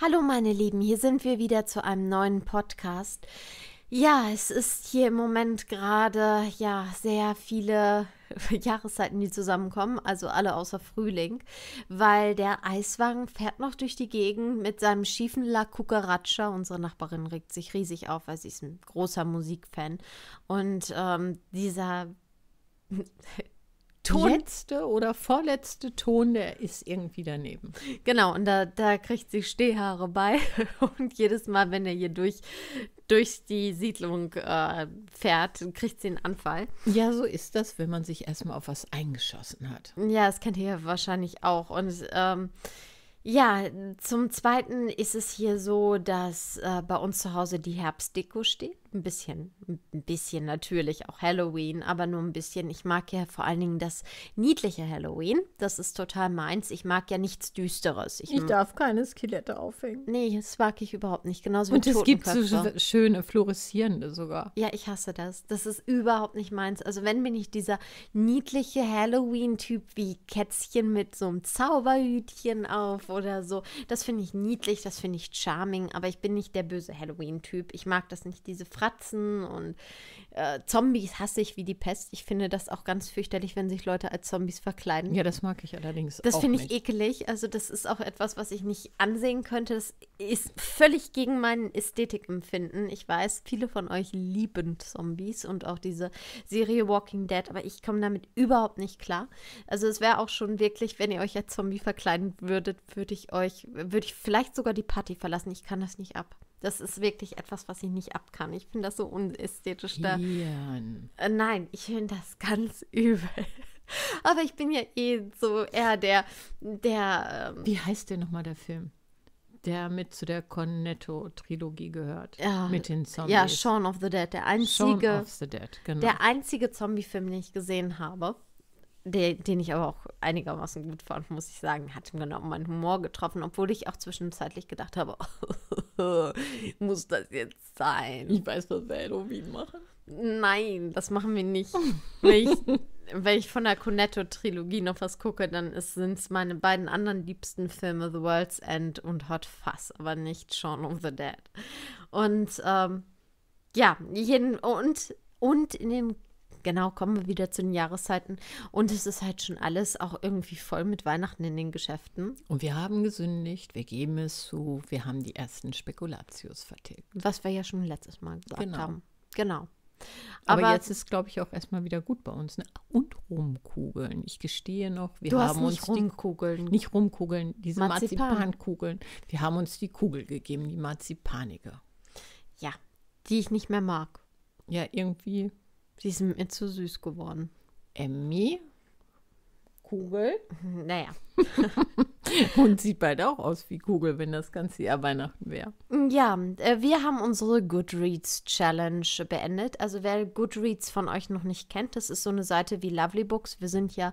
Hallo meine Lieben, hier sind wir wieder zu einem neuen Podcast. Ja, es ist hier im Moment gerade ja sehr viele Jahreszeiten, die zusammenkommen, also alle außer Frühling, weil der Eiswagen fährt noch durch die Gegend mit seinem schiefen La Cucaracha. Unsere Nachbarin regt sich riesig auf, weil sie ist ein großer Musikfan und ähm, dieser Ton. letzte oder vorletzte Ton, der ist irgendwie daneben. Genau, und da, da kriegt sie Stehhaare bei. Und jedes Mal, wenn er hier durch, durch die Siedlung äh, fährt, kriegt sie einen Anfall. Ja, so ist das, wenn man sich erstmal auf was eingeschossen hat. Ja, das kennt ihr wahrscheinlich auch. Und ähm, ja, zum Zweiten ist es hier so, dass äh, bei uns zu Hause die Herbstdeko steht ein bisschen, ein bisschen natürlich auch Halloween, aber nur ein bisschen. Ich mag ja vor allen Dingen das niedliche Halloween. Das ist total meins. Ich mag ja nichts Düsteres. Ich, ich darf keine Skelette aufhängen. Nee, das mag ich überhaupt nicht. Genauso Und es gibt so schöne, fluoreszierende sogar. Ja, ich hasse das. Das ist überhaupt nicht meins. Also wenn bin ich dieser niedliche Halloween-Typ wie Kätzchen mit so einem Zauberhütchen auf oder so. Das finde ich niedlich, das finde ich charming, aber ich bin nicht der böse Halloween-Typ. Ich mag das nicht, diese Fratzen und äh, Zombies hasse ich wie die Pest. Ich finde das auch ganz fürchterlich, wenn sich Leute als Zombies verkleiden. Ja, das mag ich allerdings. Das finde ich ekelig. Also, das ist auch etwas, was ich nicht ansehen könnte. Das ist völlig gegen mein Ästhetikempfinden. Ich weiß, viele von euch lieben Zombies und auch diese Serie Walking Dead, aber ich komme damit überhaupt nicht klar. Also, es wäre auch schon wirklich, wenn ihr euch als Zombie verkleiden würdet, würde ich euch, würde ich vielleicht sogar die Party verlassen. Ich kann das nicht ab. Das ist wirklich etwas, was ich nicht abkann. Ich finde das so unästhetisch. Hirn. Da. Äh, nein, ich finde das ganz übel. Aber ich bin ja eh so eher der, der. Ähm, Wie heißt denn nochmal der Film? Der mit zu der Cornetto-Trilogie gehört. Ja, mit den Zombies. Ja, Shaun of the Dead, der einzige. Shaun of the Dead, genau. Der einzige Zombie-Film, den ich gesehen habe den, den ich aber auch einigermaßen gut fand, muss ich sagen, hat genau meinen Humor getroffen, obwohl ich auch zwischenzeitlich gedacht habe, muss das jetzt sein? Ich weiß, was wir Halloween machen. Nein, das machen wir nicht. wenn, ich, wenn ich von der Cornetto-Trilogie noch was gucke, dann sind es meine beiden anderen liebsten Filme, The World's End und Hot Fuss, aber nicht Shaun of the Dead. Und ähm, ja, jeden, und, und in dem genau, kommen wir wieder zu den Jahreszeiten. Und es ist halt schon alles auch irgendwie voll mit Weihnachten in den Geschäften. Und wir haben gesündigt, wir geben es zu, wir haben die ersten Spekulatius vertilgt. Was wir ja schon letztes Mal gesagt genau. haben. Genau. Aber, Aber, jetzt ist, glaube ich, auch erstmal wieder gut bei uns. Ne? Und rumkugeln. Ich gestehe noch, wir haben uns rumkugeln. Die, nicht rumkugeln, diese Marzipan. Marzipankugeln. Wir haben uns die Kugel gegeben, die Marzipanige. Ja, die ich nicht mehr mag. Ja, irgendwie Sie ist mir zu süß geworden. Emmy? Kugel? Mhm, naja. Und sieht bald auch aus wie Kugel, wenn das ganze Jahr Weihnachten wäre. Ja, äh, wir haben unsere Goodreads Challenge beendet. Also wer Goodreads von euch noch nicht kennt, das ist so eine Seite wie Lovely Books. Wir sind ja,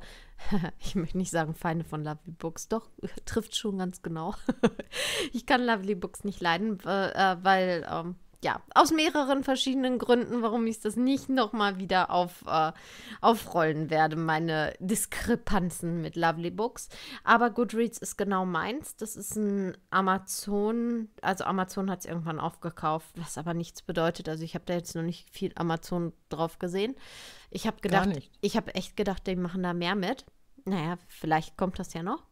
ich möchte nicht sagen Feinde von Lovely Books, doch trifft schon ganz genau. ich kann Lovely Books nicht leiden, äh, weil ähm, ja, aus mehreren verschiedenen Gründen, warum ich das nicht nochmal wieder auf, äh, aufrollen werde, meine Diskrepanzen mit Lovely Books. Aber Goodreads ist genau meins. Das ist ein Amazon, also Amazon hat es irgendwann aufgekauft, was aber nichts bedeutet. Also ich habe da jetzt noch nicht viel Amazon drauf gesehen. Ich habe gedacht, ich habe echt gedacht, die machen da mehr mit. Naja, vielleicht kommt das ja noch.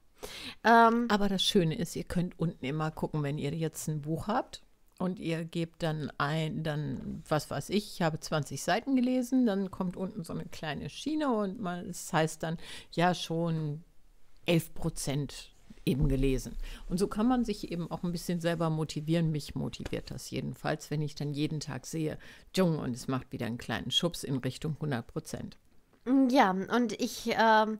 Ähm, aber das Schöne ist, ihr könnt unten immer gucken, wenn ihr jetzt ein Buch habt und ihr gebt dann ein, dann, was weiß ich, ich habe 20 Seiten gelesen, dann kommt unten so eine kleine Schiene und es das heißt dann, ja, schon 11 Prozent eben gelesen. Und so kann man sich eben auch ein bisschen selber motivieren. Mich motiviert das jedenfalls, wenn ich dann jeden Tag sehe, Jung, und es macht wieder einen kleinen Schubs in Richtung 100 Prozent. Ja, und ich. Ähm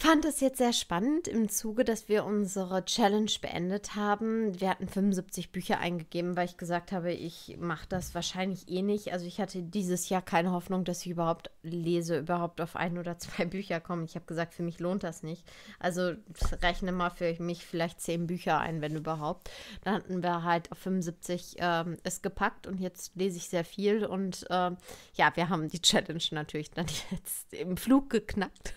fand es jetzt sehr spannend im Zuge, dass wir unsere Challenge beendet haben. Wir hatten 75 Bücher eingegeben, weil ich gesagt habe, ich mache das wahrscheinlich eh nicht. Also ich hatte dieses Jahr keine Hoffnung, dass ich überhaupt lese, überhaupt auf ein oder zwei Bücher komme. Ich habe gesagt, für mich lohnt das nicht. Also rechne mal für mich vielleicht zehn Bücher ein, wenn überhaupt. Dann hatten wir halt auf 75 ähm, es gepackt und jetzt lese ich sehr viel. Und ähm, ja, wir haben die Challenge natürlich dann jetzt im Flug geknackt.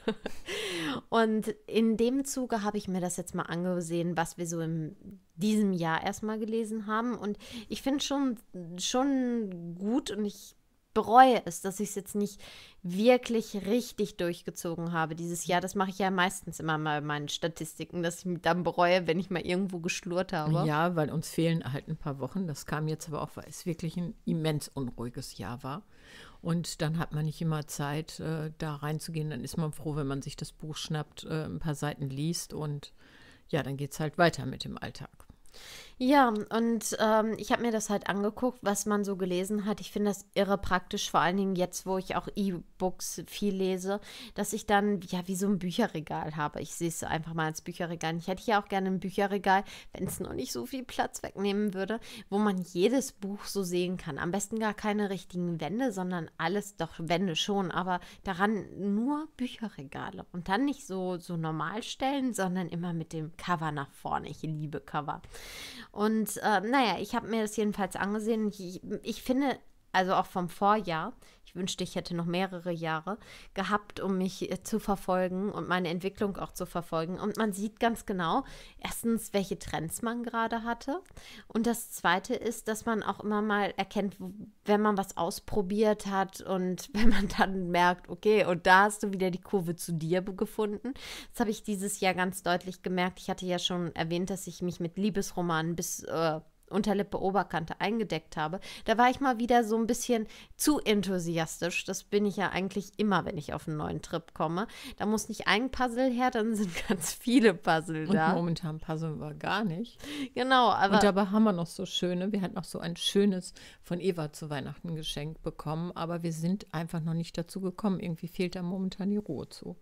Und in dem Zuge habe ich mir das jetzt mal angesehen, was wir so in diesem Jahr erstmal gelesen haben. Und ich finde schon, schon gut und ich bereue es, dass ich es jetzt nicht wirklich richtig durchgezogen habe dieses Jahr. Das mache ich ja meistens immer mal in meinen Statistiken, dass ich mich dann bereue, wenn ich mal irgendwo geschlurrt habe. Ja, weil uns fehlen halt ein paar Wochen. Das kam jetzt aber auch, weil es wirklich ein immens unruhiges Jahr war. Und dann hat man nicht immer Zeit, äh, da reinzugehen. Dann ist man froh, wenn man sich das Buch schnappt, äh, ein paar Seiten liest und ja, dann geht es halt weiter mit dem Alltag. Ja, und ähm, ich habe mir das halt angeguckt, was man so gelesen hat. Ich finde das irre praktisch, vor allen Dingen jetzt, wo ich auch E-Books viel lese, dass ich dann ja wie so ein Bücherregal habe. Ich sehe es einfach mal als Bücherregal. Ich hätte ja auch gerne ein Bücherregal, wenn es noch nicht so viel Platz wegnehmen würde, wo man jedes Buch so sehen kann. Am besten gar keine richtigen Wände, sondern alles doch Wände schon, aber daran nur Bücherregale. Und dann nicht so, so normal stellen, sondern immer mit dem Cover nach vorne. Ich liebe Cover. Und äh, naja, ich habe mir das jedenfalls angesehen. Ich, ich finde, also auch vom Vorjahr, ich wünschte, ich hätte noch mehrere Jahre gehabt, um mich äh, zu verfolgen und meine Entwicklung auch zu verfolgen. Und man sieht ganz genau, erstens, welche Trends man gerade hatte. Und das Zweite ist, dass man auch immer mal erkennt, wenn man was ausprobiert hat und wenn man dann merkt, okay, und da hast du wieder die Kurve zu dir gefunden. Das habe ich dieses Jahr ganz deutlich gemerkt. Ich hatte ja schon erwähnt, dass ich mich mit Liebesromanen bis äh, Unterlippe, Oberkante eingedeckt habe. Da war ich mal wieder so ein bisschen zu enthusiastisch. Das bin ich ja eigentlich immer, wenn ich auf einen neuen Trip komme. Da muss nicht ein Puzzle her, dann sind ganz viele Puzzle da. Und momentan puzzeln wir gar nicht. Genau, aber. Und dabei haben wir noch so schöne. Wir hatten noch so ein schönes von Eva zu Weihnachten geschenkt bekommen, aber wir sind einfach noch nicht dazu gekommen. Irgendwie fehlt da momentan die Ruhe zu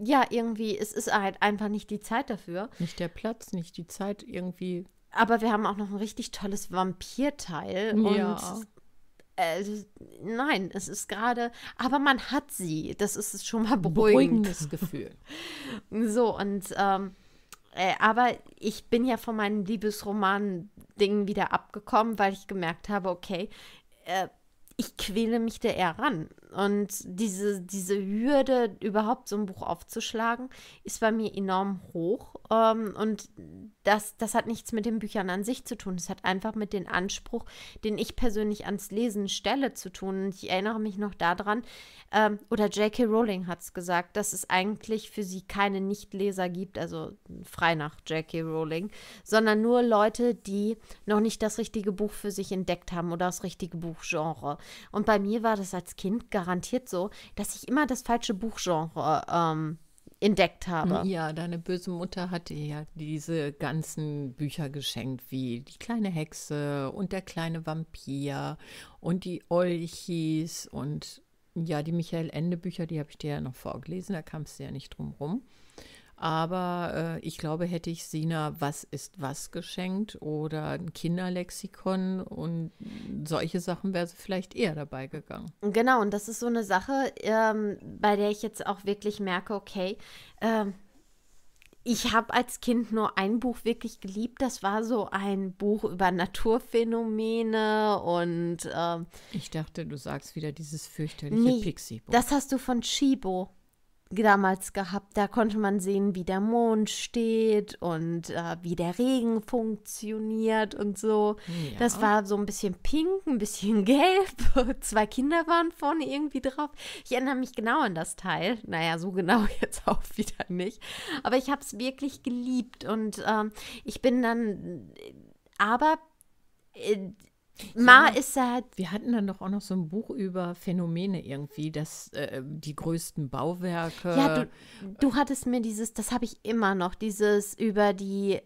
ja, irgendwie, es ist halt einfach nicht die Zeit dafür. Nicht der Platz, nicht die Zeit, irgendwie aber wir haben auch noch ein richtig tolles Vampirteil. Ja. Und also, nein, es ist gerade, aber man hat sie. Das ist schon mal beruhigend. beruhigendes Gefühl. so, und ähm, äh, aber ich bin ja von meinen Liebesroman-Dingen wieder abgekommen, weil ich gemerkt habe, okay, äh, ich quäle mich da eher ran. Und diese, diese Hürde, überhaupt so ein Buch aufzuschlagen, ist bei mir enorm hoch. Ähm, und das, das hat nichts mit den Büchern an sich zu tun. Es hat einfach mit dem Anspruch, den ich persönlich ans Lesen stelle, zu tun. Und ich erinnere mich noch daran, ähm, oder J.K. Rowling hat es gesagt, dass es eigentlich für sie keine Nichtleser gibt, also frei nach J.K. Rowling, sondern nur Leute, die noch nicht das richtige Buch für sich entdeckt haben oder das richtige Buchgenre. Und bei mir war das als Kind gar garantiert so, dass ich immer das falsche Buchgenre ähm, entdeckt habe. Ja, deine böse Mutter hatte ja diese ganzen Bücher geschenkt, wie Die kleine Hexe und Der kleine Vampir und die Olchis und ja, die Michael Ende Bücher, die habe ich dir ja noch vorgelesen, da kamst du ja nicht drum rum. Aber äh, ich glaube, hätte ich Sina Was ist was geschenkt oder ein Kinderlexikon und solche Sachen wäre sie vielleicht eher dabei gegangen. Genau, und das ist so eine Sache, ähm, bei der ich jetzt auch wirklich merke, okay, ähm, ich habe als Kind nur ein Buch wirklich geliebt. Das war so ein Buch über Naturphänomene und. Ähm, ich dachte, du sagst wieder dieses fürchterliche nee, Pixie-Buch. Das hast du von Chibo damals gehabt. Da konnte man sehen, wie der Mond steht und äh, wie der Regen funktioniert und so. Ja. Das war so ein bisschen pink, ein bisschen gelb. Zwei Kinder waren vorne irgendwie drauf. Ich erinnere mich genau an das Teil. Naja, so genau jetzt auch wieder nicht. Aber ich habe es wirklich geliebt und ähm, ich bin dann. Äh, aber äh, Ma ist halt. Wir hatten dann doch auch noch so ein Buch über Phänomene irgendwie, dass äh, die größten Bauwerke. Ja, du, du hattest mir dieses, das habe ich immer noch, dieses über die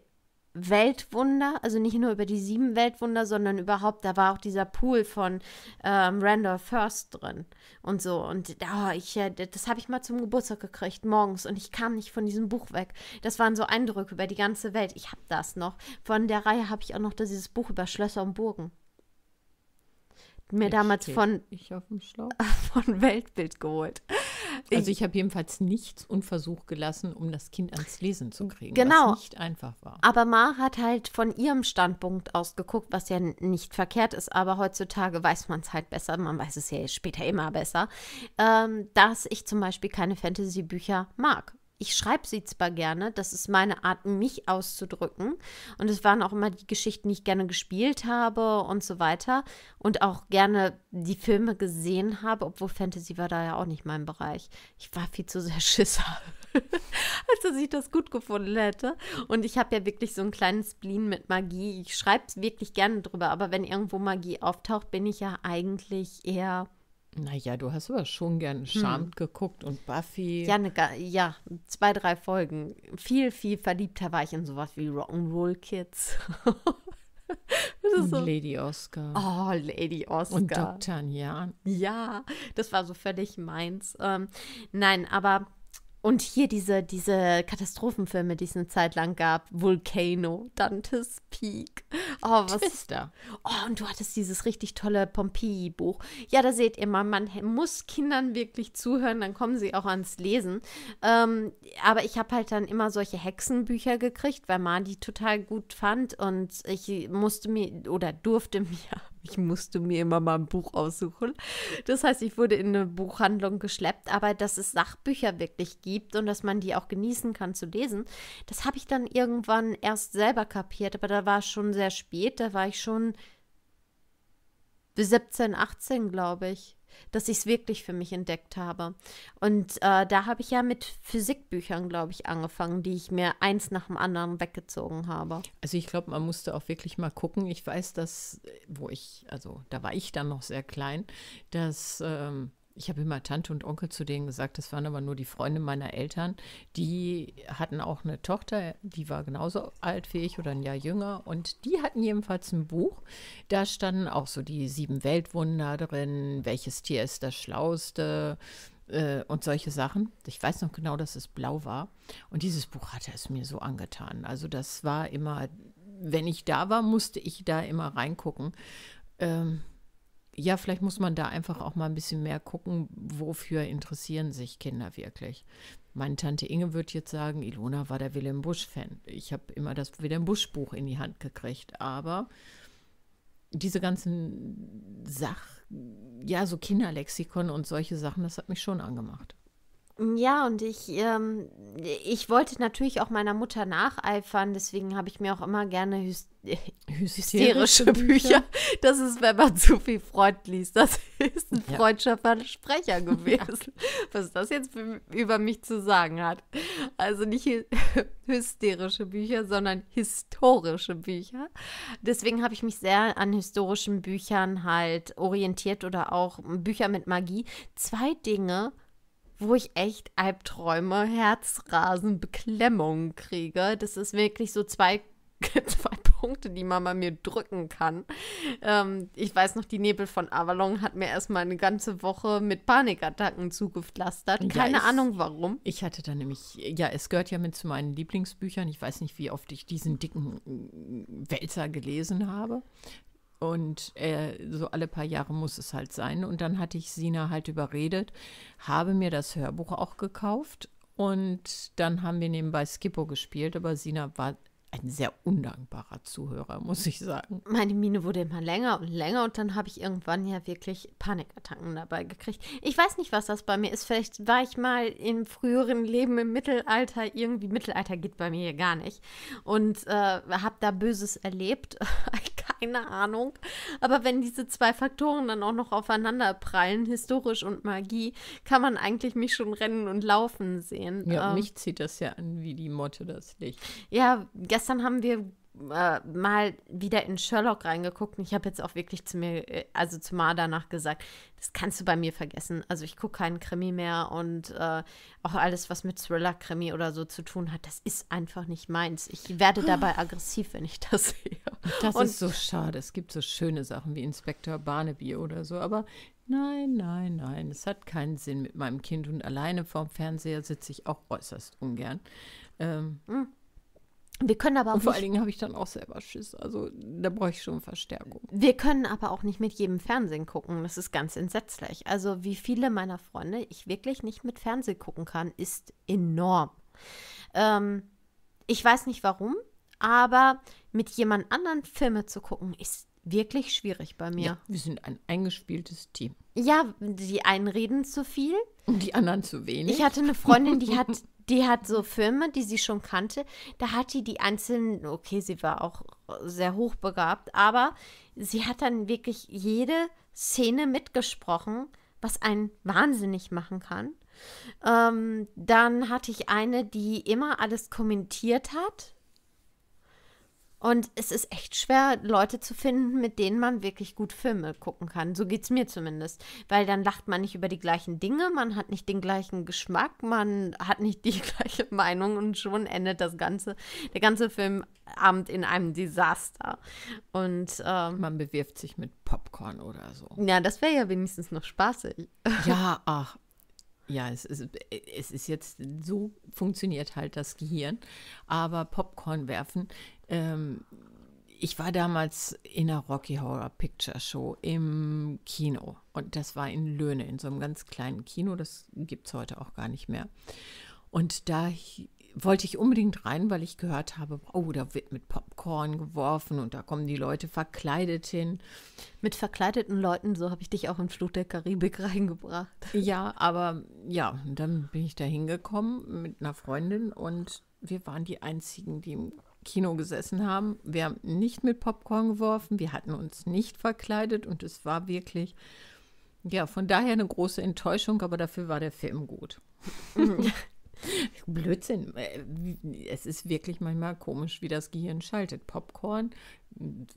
Weltwunder, also nicht nur über die sieben Weltwunder, sondern überhaupt, da war auch dieser Pool von ähm, Randolph First drin und so. Und oh, ich, äh, das habe ich mal zum Geburtstag gekriegt, morgens. Und ich kam nicht von diesem Buch weg. Das waren so Eindrücke über die ganze Welt. Ich habe das noch. Von der Reihe habe ich auch noch dieses Buch über Schlösser und Burgen mir ich damals von, von Weltbild geholt. Also ich, habe jedenfalls nichts unversucht gelassen, um das Kind ans Lesen zu kriegen, genau, was nicht einfach war. Aber Mar hat halt von ihrem Standpunkt aus geguckt, was ja nicht verkehrt ist, aber heutzutage weiß man es halt besser, man weiß es ja später immer besser, ähm, dass ich zum Beispiel keine Fantasy-Bücher mag ich schreibe sie zwar gerne, das ist meine Art, mich auszudrücken. Und es waren auch immer die Geschichten, die ich gerne gespielt habe und so weiter. Und auch gerne die Filme gesehen habe, obwohl Fantasy war da ja auch nicht mein Bereich. Ich war viel zu sehr Schisser, als dass ich das gut gefunden hätte. Und ich habe ja wirklich so einen kleinen Spleen mit Magie. Ich schreibe es wirklich gerne drüber, aber wenn irgendwo Magie auftaucht, bin ich ja eigentlich eher naja, du hast aber schon gern hm. Charmed hm. geguckt und Buffy. Ja, ne, ja, zwei, drei Folgen. Viel, viel verliebter war ich in sowas wie Rock'n'Roll Kids. und so. Lady Oscar. Oh, Lady Oscar. Und Dr. Nyan. Ja, das war so völlig meins. Ähm, nein, aber und hier diese, diese Katastrophenfilme, die es eine Zeit lang gab. Volcano, Dantes Peak. Oh, was. ist da? Oh, und du hattest dieses richtig tolle Pompeii-Buch. Ja, da seht ihr mal, man muss Kindern wirklich zuhören, dann kommen sie auch ans Lesen. Ähm, aber ich habe halt dann immer solche Hexenbücher gekriegt, weil man die total gut fand. Und ich musste mir oder durfte mir ich musste mir immer mal ein Buch aussuchen. Das heißt, ich wurde in eine Buchhandlung geschleppt, aber dass es Sachbücher wirklich gibt und dass man die auch genießen kann zu lesen, das habe ich dann irgendwann erst selber kapiert, aber da war es schon sehr spät, da war ich schon 17, 18, glaube ich dass ich es wirklich für mich entdeckt habe. Und äh, da habe ich ja mit Physikbüchern, glaube ich, angefangen, die ich mir eins nach dem anderen weggezogen habe. Also ich glaube, man musste auch wirklich mal gucken. Ich weiß, dass, wo ich, also da war ich dann noch sehr klein, dass ähm, ich habe immer Tante und Onkel zu denen gesagt, das waren aber nur die Freunde meiner Eltern. Die hatten auch eine Tochter, die war genauso alt wie ich oder ein Jahr jünger. Und die hatten jedenfalls ein Buch. Da standen auch so die sieben Weltwunder drin, welches Tier ist das schlauste äh, und solche Sachen. Ich weiß noch genau, dass es blau war. Und dieses Buch hatte es mir so angetan. Also das war immer, wenn ich da war, musste ich da immer reingucken. Ähm, ja, vielleicht muss man da einfach auch mal ein bisschen mehr gucken, wofür interessieren sich Kinder wirklich. Meine Tante Inge wird jetzt sagen, Ilona war der Wilhelm Busch-Fan. Ich habe immer das Wilhelm Busch-Buch in die Hand gekriegt, aber diese ganzen Sachen, ja, so Kinderlexikon und solche Sachen, das hat mich schon angemacht. Ja, und ich, ähm, ich wollte natürlich auch meiner Mutter nacheifern, deswegen habe ich mir auch immer gerne hyst hysterische, Bücher. Das ist, wenn man zu viel Freud liest. Das ist ein ja. Freundschaftversprecher gewesen, was das jetzt über mich zu sagen hat. Also nicht hy hysterische Bücher, sondern historische Bücher. Deswegen habe ich mich sehr an historischen Büchern halt orientiert oder auch Bücher mit Magie. Zwei Dinge wo ich echt Albträume, Herzrasen, Beklemmungen kriege. Das ist wirklich so zwei, zwei Punkte, die man bei mir drücken kann. Ähm, ich weiß noch, die Nebel von Avalon hat mir erstmal eine ganze Woche mit Panikattacken zugepflastert. Keine ja, ich, Ahnung warum. Ich hatte da nämlich, ja, es gehört ja mit zu meinen Lieblingsbüchern. Ich weiß nicht, wie oft ich diesen dicken Wälzer gelesen habe. Und äh, so alle paar Jahre muss es halt sein. Und dann hatte ich Sina halt überredet, habe mir das Hörbuch auch gekauft. Und dann haben wir nebenbei Skippo gespielt, aber Sina war ein sehr undankbarer Zuhörer, muss ich sagen. Meine Mine wurde immer länger und länger und dann habe ich irgendwann ja wirklich Panikattacken dabei gekriegt. Ich weiß nicht, was das bei mir ist. Vielleicht war ich mal im früheren Leben im Mittelalter irgendwie. Mittelalter geht bei mir gar nicht. Und äh, habe da Böses erlebt. I keine Ahnung. Aber wenn diese zwei Faktoren dann auch noch aufeinander prallen, historisch und Magie, kann man eigentlich mich schon rennen und laufen sehen. Ja, ähm, mich zieht das ja an wie die Motte das Licht. Ja, gestern haben wir äh, mal wieder in Sherlock reingeguckt und ich habe jetzt auch wirklich zu mir, äh, also zu Mar danach gesagt, das kannst du bei mir vergessen. Also ich gucke keinen Krimi mehr und äh, auch alles, was mit Thriller-Krimi oder so zu tun hat, das ist einfach nicht meins. Ich werde dabei aggressiv, wenn ich das sehe. Das und ist so schade. Es gibt so schöne Sachen wie Inspektor Barnaby oder so, aber Nein, nein, nein, es hat keinen Sinn mit meinem Kind und alleine vorm Fernseher sitze ich auch äußerst ungern. Ähm, hm. Wir können aber auch und vor allen Dingen habe ich dann auch selber Schiss. Also da brauche ich schon Verstärkung. Wir können aber auch nicht mit jedem Fernsehen gucken. Das ist ganz entsetzlich. Also wie viele meiner Freunde ich wirklich nicht mit Fernsehen gucken kann, ist enorm. Ähm, ich weiß nicht warum, aber mit jemand anderen Filme zu gucken, ist wirklich schwierig bei mir. Ja, wir sind ein eingespieltes Team. Ja, die einen reden zu viel. Und die anderen zu wenig. Ich hatte eine Freundin, die hat die hat so Filme, die sie schon kannte. Da hat die die einzelnen, okay, sie war auch sehr hochbegabt, aber sie hat dann wirklich jede Szene mitgesprochen, was einen wahnsinnig machen kann. Ähm, dann hatte ich eine, die immer alles kommentiert hat. Und es ist echt schwer, Leute zu finden, mit denen man wirklich gut Filme gucken kann. So geht es mir zumindest. Weil dann lacht man nicht über die gleichen Dinge, man hat nicht den gleichen Geschmack, man hat nicht die gleiche Meinung und schon endet das ganze, der ganze Filmabend in einem Desaster. Und ähm, man bewirft sich mit Popcorn oder so. Ja, das wäre ja wenigstens noch spaßig. Ja, ach, ja, es ist, es ist jetzt so funktioniert halt das Gehirn. Aber Popcorn werfen, ähm, ich war damals in der Rocky Horror Picture Show im Kino. Und das war in Löhne, in so einem ganz kleinen Kino. Das gibt es heute auch gar nicht mehr. Und da wollte ich unbedingt rein, weil ich gehört habe, oh, da wird mit Popcorn geworfen und da kommen die Leute verkleidet hin. Mit verkleideten Leuten, so habe ich dich auch in Flut der Karibik reingebracht. Ja, aber ja, dann bin ich da hingekommen mit einer Freundin und wir waren die einzigen, die im Kino gesessen haben. Wir haben nicht mit Popcorn geworfen, wir hatten uns nicht verkleidet und es war wirklich, ja, von daher eine große Enttäuschung, aber dafür war der Film gut. Blödsinn. Äh, es ist wirklich manchmal komisch, wie das Gehirn schaltet. Popcorn,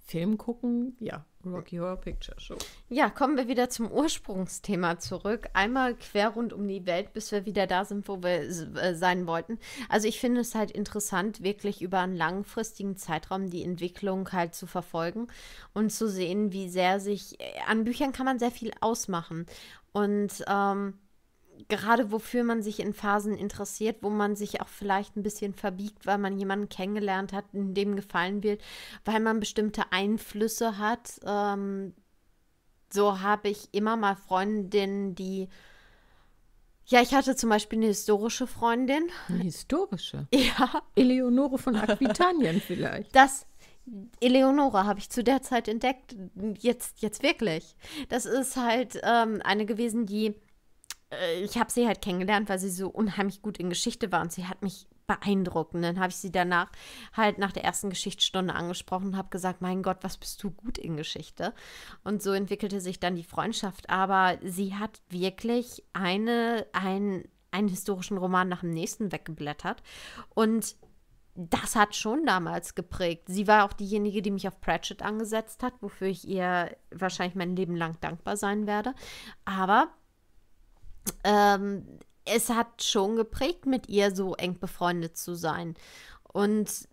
Film gucken, ja, Rocky Horror Picture Show. Ja, kommen wir wieder zum Ursprungsthema zurück. Einmal quer rund um die Welt, bis wir wieder da sind, wo wir äh, sein wollten. Also ich finde es halt interessant, wirklich über einen langfristigen Zeitraum die Entwicklung halt zu verfolgen und zu sehen, wie sehr sich, äh, an Büchern kann man sehr viel ausmachen. Und ähm, gerade wofür man sich in Phasen interessiert, wo man sich auch vielleicht ein bisschen verbiegt, weil man jemanden kennengelernt hat, in dem gefallen wird, weil man bestimmte Einflüsse hat. Ähm, so habe ich immer mal Freundinnen, die ja, ich hatte zum Beispiel eine historische Freundin. Eine historische? Ja. Eleonore von Aquitanien vielleicht. Das, Eleonore habe ich zu der Zeit entdeckt. Jetzt, jetzt wirklich. Das ist halt ähm, eine gewesen, die äh, ich habe sie halt kennengelernt, weil sie so unheimlich gut in Geschichte war und sie hat mich beeindruckt. Und dann habe ich sie danach halt nach der ersten Geschichtsstunde angesprochen und habe gesagt, mein Gott, was bist du gut in Geschichte? Und so entwickelte sich dann die Freundschaft. Aber sie hat wirklich eine, ein, einen historischen Roman nach dem nächsten weggeblättert. Und das hat schon damals geprägt. Sie war auch diejenige, die mich auf Pratchett angesetzt hat, wofür ich ihr wahrscheinlich mein Leben lang dankbar sein werde. Aber ähm, es hat schon geprägt, mit ihr so eng befreundet zu sein. Und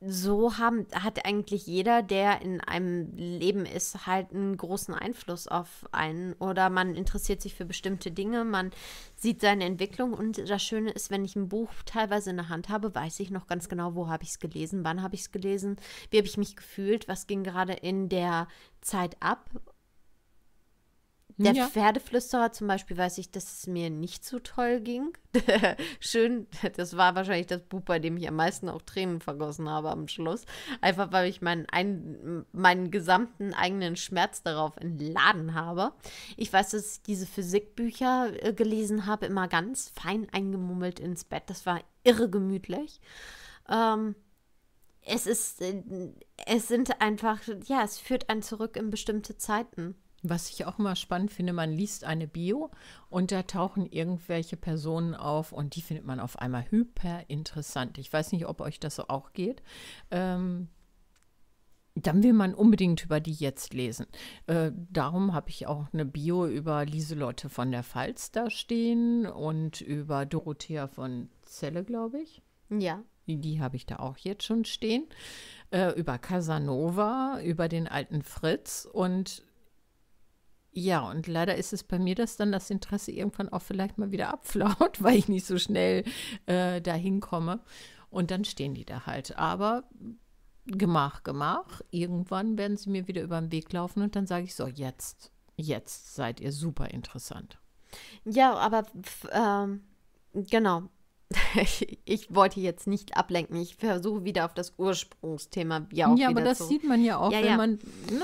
so haben, hat eigentlich jeder, der in einem Leben ist, halt einen großen Einfluss auf einen. Oder man interessiert sich für bestimmte Dinge, man sieht seine Entwicklung. Und das Schöne ist, wenn ich ein Buch teilweise in der Hand habe, weiß ich noch ganz genau, wo habe ich es gelesen, wann habe ich es gelesen, wie habe ich mich gefühlt, was ging gerade in der Zeit ab der ja. Pferdeflüsterer zum Beispiel weiß ich, dass es mir nicht so toll ging. Schön, das war wahrscheinlich das Buch, bei dem ich am meisten auch Tränen vergossen habe am Schluss. Einfach weil ich meinen, ein, meinen gesamten eigenen Schmerz darauf entladen habe. Ich weiß, dass ich diese Physikbücher äh, gelesen habe, immer ganz fein eingemummelt ins Bett. Das war irre gemütlich. Ähm, es ist, äh, es sind einfach, ja, es führt einen zurück in bestimmte Zeiten. Was ich auch immer spannend finde, man liest eine Bio und da tauchen irgendwelche Personen auf und die findet man auf einmal hyper interessant. Ich weiß nicht, ob euch das so auch geht. Ähm, dann will man unbedingt über die jetzt lesen. Äh, darum habe ich auch eine Bio über Lieselotte von der Pfalz da stehen und über Dorothea von Celle, glaube ich. Ja. Die habe ich da auch jetzt schon stehen. Äh, über Casanova, über den alten Fritz und ja, und leider ist es bei mir dass dann, das Interesse irgendwann auch vielleicht mal wieder abflaut, weil ich nicht so schnell äh, dahin komme. Und dann stehen die da halt. Aber Gemach, Gemach, irgendwann werden sie mir wieder über den Weg laufen und dann sage ich so, jetzt, jetzt seid ihr super interessant. Ja, aber ähm, genau. Ich, ich, wollte jetzt nicht ablenken. Ich versuche wieder auf das Ursprungsthema ja auch Ja, aber das zu. sieht man ja auch, ja, wenn ja. man. Ne?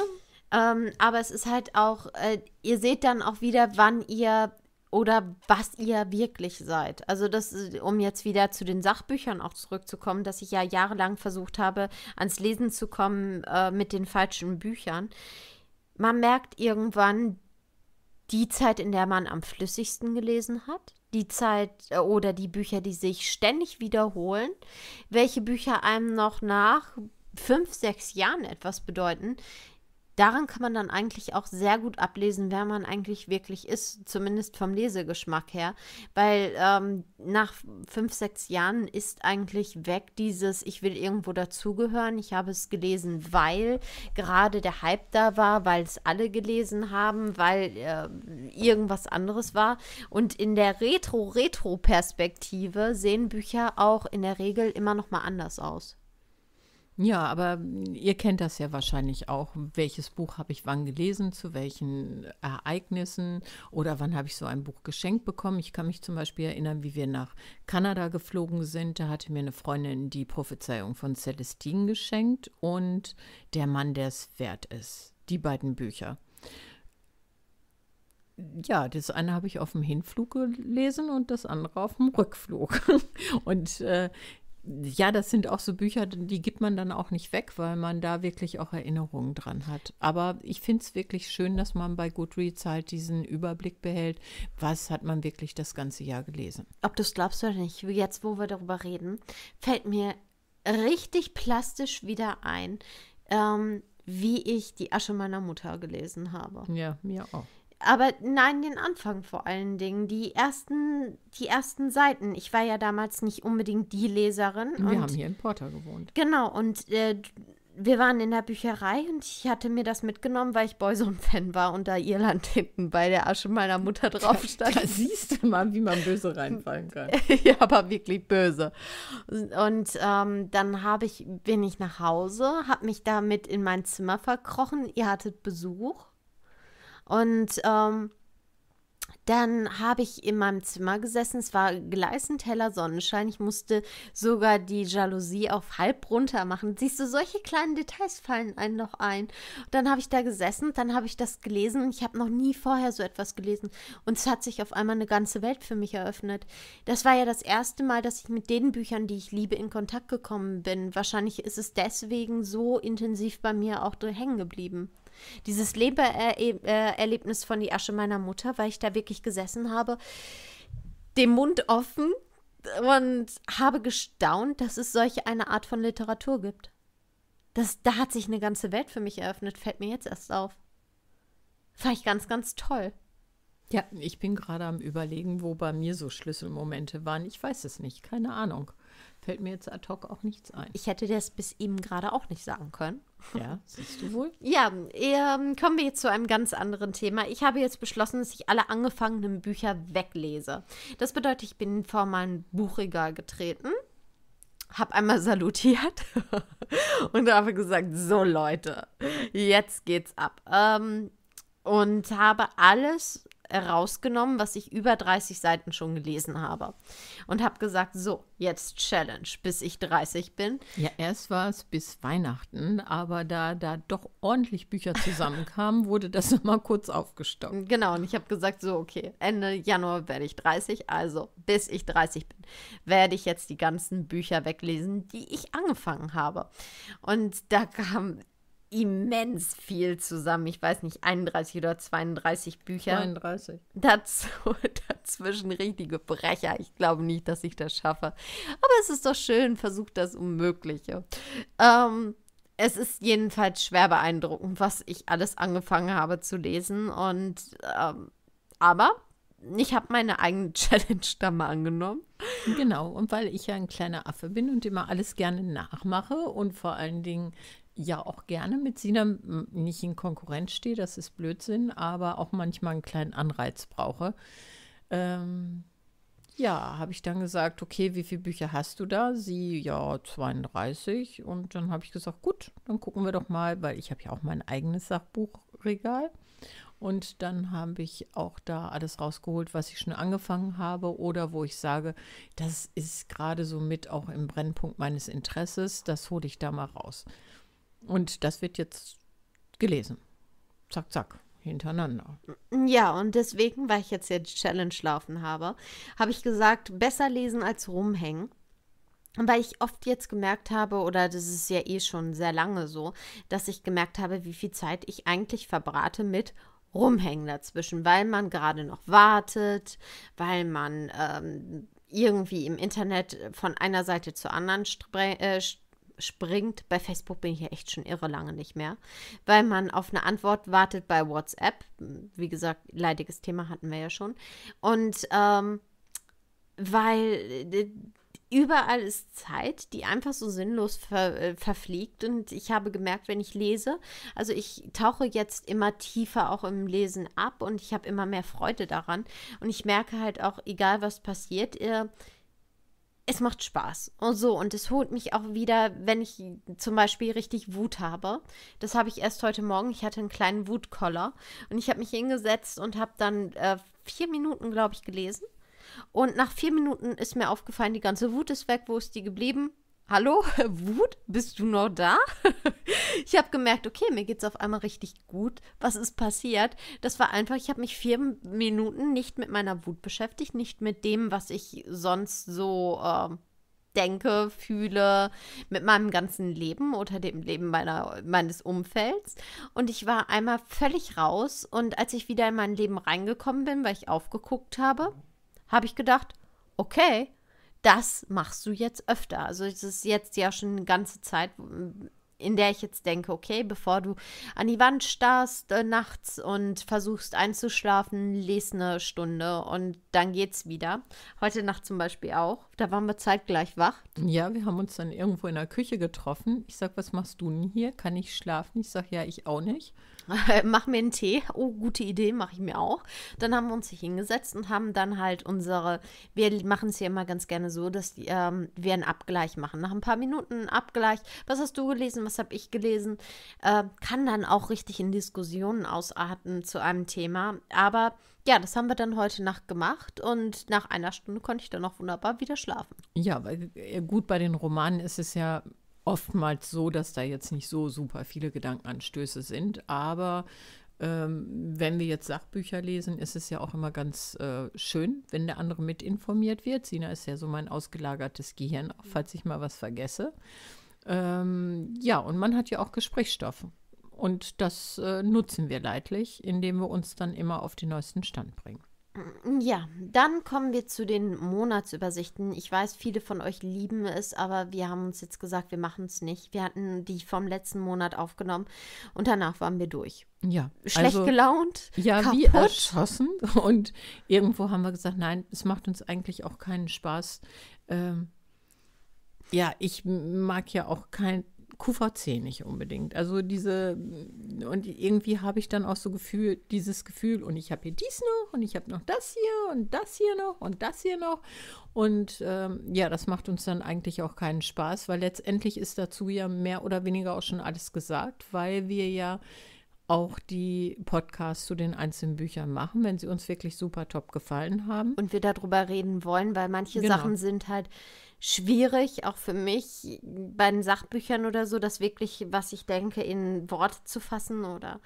Ähm, aber es ist halt auch, äh, ihr seht dann auch wieder, wann ihr oder was ihr wirklich seid. Also das, um jetzt wieder zu den Sachbüchern auch zurückzukommen, dass ich ja jahrelang versucht habe, ans Lesen zu kommen äh, mit den falschen Büchern. Man merkt irgendwann die Zeit, in der man am flüssigsten gelesen hat, die Zeit äh, oder die Bücher, die sich ständig wiederholen, welche Bücher einem noch nach fünf, sechs Jahren etwas bedeuten, daran kann man dann eigentlich auch sehr gut ablesen, wer man eigentlich wirklich ist, zumindest vom Lesegeschmack her, weil ähm, nach fünf, sechs Jahren ist eigentlich weg dieses, ich will irgendwo dazugehören, ich habe es gelesen, weil gerade der Hype da war, weil es alle gelesen haben, weil äh, irgendwas anderes war und in der Retro-Retro-Perspektive sehen Bücher auch in der Regel immer noch mal anders aus. Ja, aber hm, ihr kennt das ja wahrscheinlich auch. Welches Buch habe ich wann gelesen, zu welchen Ereignissen oder wann habe ich so ein Buch geschenkt bekommen? Ich kann mich zum Beispiel erinnern, wie wir nach Kanada geflogen sind. Da hatte mir eine Freundin die Prophezeiung von Celestine geschenkt und Der Mann, der es wert ist. Die beiden Bücher. Ja, das eine habe ich auf dem Hinflug gelesen und das andere auf dem Rückflug. Und äh, ja, das sind auch so Bücher, die gibt man dann auch nicht weg, weil man da wirklich auch Erinnerungen dran hat. Aber ich finde es wirklich schön, dass man bei Goodreads halt diesen Überblick behält, was hat man wirklich das ganze Jahr gelesen. Ob du es glaubst oder nicht, jetzt wo wir darüber reden, fällt mir richtig plastisch wieder ein, ähm, wie ich die Asche meiner Mutter gelesen habe. Ja, mir auch. Aber nein, den Anfang vor allen Dingen. Die ersten, die ersten Seiten. Ich war ja damals nicht unbedingt die Leserin. Wir haben hier in Porter gewohnt. Genau, und äh, wir waren in der Bücherei und ich hatte mir das mitgenommen, weil ich Boyson-Fan war und da Irland hinten bei der Asche meiner Mutter drauf stand. Da, da siehst du mal, wie man böse reinfallen kann. ja, aber wirklich böse. Und ähm, dann ich, bin ich nach Hause, habe mich damit in mein Zimmer verkrochen. Ihr hattet Besuch und ähm, dann habe ich in meinem Zimmer gesessen. Es war gleißend heller Sonnenschein. Ich musste sogar die Jalousie auf halb runter machen. Siehst du, solche kleinen Details fallen einem noch ein. Und dann habe ich da gesessen, dann habe ich das gelesen. Ich habe noch nie vorher so etwas gelesen. Und es hat sich auf einmal eine ganze Welt für mich eröffnet. Das war ja das erste Mal, dass ich mit den Büchern, die ich liebe, in Kontakt gekommen bin. Wahrscheinlich ist es deswegen so intensiv bei mir auch hängen geblieben. Dieses Lebererlebnis von Die Asche meiner Mutter, weil ich da wirklich gesessen habe, den Mund offen und habe gestaunt, dass es solche eine Art von Literatur gibt. Das, da hat sich eine ganze Welt für mich eröffnet, fällt mir jetzt erst auf. Fand ich ganz, ganz toll. Ja, ich bin gerade am Überlegen, wo bei mir so Schlüsselmomente waren. Ich weiß es nicht, keine Ahnung. Fällt mir jetzt ad hoc auch nichts ein. Ich hätte das bis eben gerade auch nicht sagen können. Ja, siehst du wohl. Ja, ähm, kommen wir jetzt zu einem ganz anderen Thema. Ich habe jetzt beschlossen, dass ich alle angefangenen Bücher weglese. Das bedeutet, ich bin vor mein Buchregal getreten, habe einmal salutiert und habe gesagt, so Leute, jetzt geht's ab. Ähm, und habe alles rausgenommen, was ich über 30 Seiten schon gelesen habe. Und habe gesagt, so, jetzt Challenge, bis ich 30 bin. Ja, erst war es bis Weihnachten, aber da da doch ordentlich Bücher zusammenkamen, wurde das nochmal kurz aufgestockt. Genau, und ich habe gesagt, so, okay, Ende Januar werde ich 30, also bis ich 30 bin, werde ich jetzt die ganzen Bücher weglesen, die ich angefangen habe. Und da kam immens viel zusammen. Ich weiß nicht, 31 oder 32 Bücher. 32. Daz dazwischen richtige Brecher. Ich glaube nicht, dass ich das schaffe. Aber es ist doch schön, versucht das Unmögliche. Ähm, es ist jedenfalls schwer beeindruckend, was ich alles angefangen habe zu lesen. Und ähm, aber ich habe meine eigene Challenge da mal angenommen. Genau, und weil ich ja ein kleiner Affe bin und immer alles gerne nachmache und vor allen Dingen ja auch gerne mit Sina nicht in Konkurrenz stehe, das ist Blödsinn, aber auch manchmal einen kleinen Anreiz brauche. Ähm, ja, habe ich dann gesagt, okay, wie viele Bücher hast du da? Sie, ja, 32. Und dann habe ich gesagt, gut, dann gucken wir doch mal, weil ich habe ja auch mein eigenes Sachbuchregal. Und dann habe ich auch da alles rausgeholt, was ich schon angefangen habe oder wo ich sage, das ist gerade so mit auch im Brennpunkt meines Interesses, das hole ich da mal raus. Und das wird jetzt gelesen. Zack, zack, hintereinander. Ja, und deswegen, weil ich jetzt hier die Challenge laufen habe, habe ich gesagt, besser lesen als rumhängen. Weil ich oft jetzt gemerkt habe, oder das ist ja eh schon sehr lange so, dass ich gemerkt habe, wie viel Zeit ich eigentlich verbrate mit Rumhängen dazwischen, weil man gerade noch wartet, weil man ähm, irgendwie im Internet von einer Seite zur anderen äh, springt. Bei Facebook bin ich ja echt schon irre lange nicht mehr, weil man auf eine Antwort wartet bei WhatsApp. Wie gesagt, leidiges Thema hatten wir ja schon. Und ähm, weil äh, überall ist Zeit, die einfach so sinnlos ver äh, verfliegt. Und ich habe gemerkt, wenn ich lese, also ich tauche jetzt immer tiefer auch im Lesen ab und ich habe immer mehr Freude daran. Und ich merke halt auch, egal was passiert, äh, es macht Spaß und so und es holt mich auch wieder, wenn ich zum Beispiel richtig Wut habe. Das habe ich erst heute Morgen. Ich hatte einen kleinen Wutkoller und ich habe mich hingesetzt und habe dann äh, vier Minuten, glaube ich, gelesen. Und nach vier Minuten ist mir aufgefallen, die ganze Wut ist weg. Wo ist die geblieben? Hallo, Wut, bist du noch da? ich habe gemerkt, okay, mir geht es auf einmal richtig gut. Was ist passiert? Das war einfach, ich habe mich vier Minuten nicht mit meiner Wut beschäftigt, nicht mit dem, was ich sonst so äh, denke, fühle, mit meinem ganzen Leben oder dem Leben meiner, meines Umfelds. Und ich war einmal völlig raus. Und als ich wieder in mein Leben reingekommen bin, weil ich aufgeguckt habe, habe ich gedacht, okay, das machst du jetzt öfter. Also es ist jetzt ja schon eine ganze Zeit, in der ich jetzt denke, okay, bevor du an die Wand starrst äh, nachts und versuchst einzuschlafen, lese eine Stunde und dann geht's wieder. Heute Nacht zum Beispiel auch. Da waren wir zeitgleich wach. Ja, wir haben uns dann irgendwo in der Küche getroffen. Ich sag, was machst du denn hier? Kann ich schlafen? Ich sag, ja, ich auch nicht. mach mir einen Tee. Oh, gute Idee, mache ich mir auch. Dann haben wir uns hingesetzt und haben dann halt unsere, wir machen es ja immer ganz gerne so, dass die, ähm, wir einen Abgleich machen. Nach ein paar Minuten einen Abgleich. Was hast du gelesen? Was habe ich gelesen? Äh, kann dann auch richtig in Diskussionen ausarten zu einem Thema. Aber ja, das haben wir dann heute Nacht gemacht und nach einer Stunde konnte ich dann auch wunderbar wieder schlafen. Ja, weil gut, bei den Romanen ist es ja oftmals so, dass da jetzt nicht so super viele Gedankenanstöße sind. Aber ähm, wenn wir jetzt Sachbücher lesen, ist es ja auch immer ganz äh, schön, wenn der andere mitinformiert wird. Sina ist ja so mein ausgelagertes Gehirn, auch mhm. falls ich mal was vergesse. Ähm, ja, und man hat ja auch Gesprächsstoff. Und das äh, nutzen wir leidlich, indem wir uns dann immer auf den neuesten Stand bringen. Mm, ja, dann kommen wir zu den Monatsübersichten. Ich weiß, viele von euch lieben es, aber wir haben uns jetzt gesagt, wir machen es nicht. Wir hatten die vom letzten Monat aufgenommen und danach waren wir durch. Ja. Schlecht also, gelaunt. Ja, kaputt. wie erschossen. Und irgendwo haben wir gesagt, nein, es macht uns eigentlich auch keinen Spaß. Ähm, ja, ich mag ja auch kein, QVC nicht unbedingt. Also diese, und irgendwie habe ich dann auch so Gefühl, dieses Gefühl, und ich habe hier dies noch und ich habe noch das hier und das hier noch und das hier noch. Und ähm, ja, das macht uns dann eigentlich auch keinen Spaß, weil letztendlich ist dazu ja mehr oder weniger auch schon alles gesagt, weil wir ja auch die Podcasts zu den einzelnen Büchern machen, wenn sie uns wirklich super top gefallen haben. Und wir darüber reden wollen, weil manche genau. Sachen sind halt schwierig, auch für mich, bei den Sachbüchern oder so, das wirklich, was ich denke, in Worte zu fassen. Oder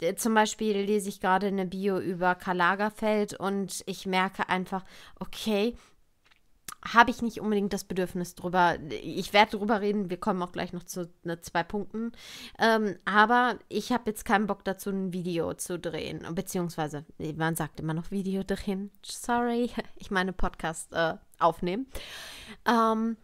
äh, zum Beispiel lese ich gerade eine Bio über Karl Lagerfeld und ich merke einfach, okay, habe ich nicht unbedingt das Bedürfnis drüber. Ich werde drüber reden, wir kommen auch gleich noch zu ne, zwei Punkten. Ähm, aber ich habe jetzt keinen Bock dazu, ein Video zu drehen. Beziehungsweise, man sagt immer noch Video drehen. Sorry, ich meine Podcast äh, aufnehmen. Ähm,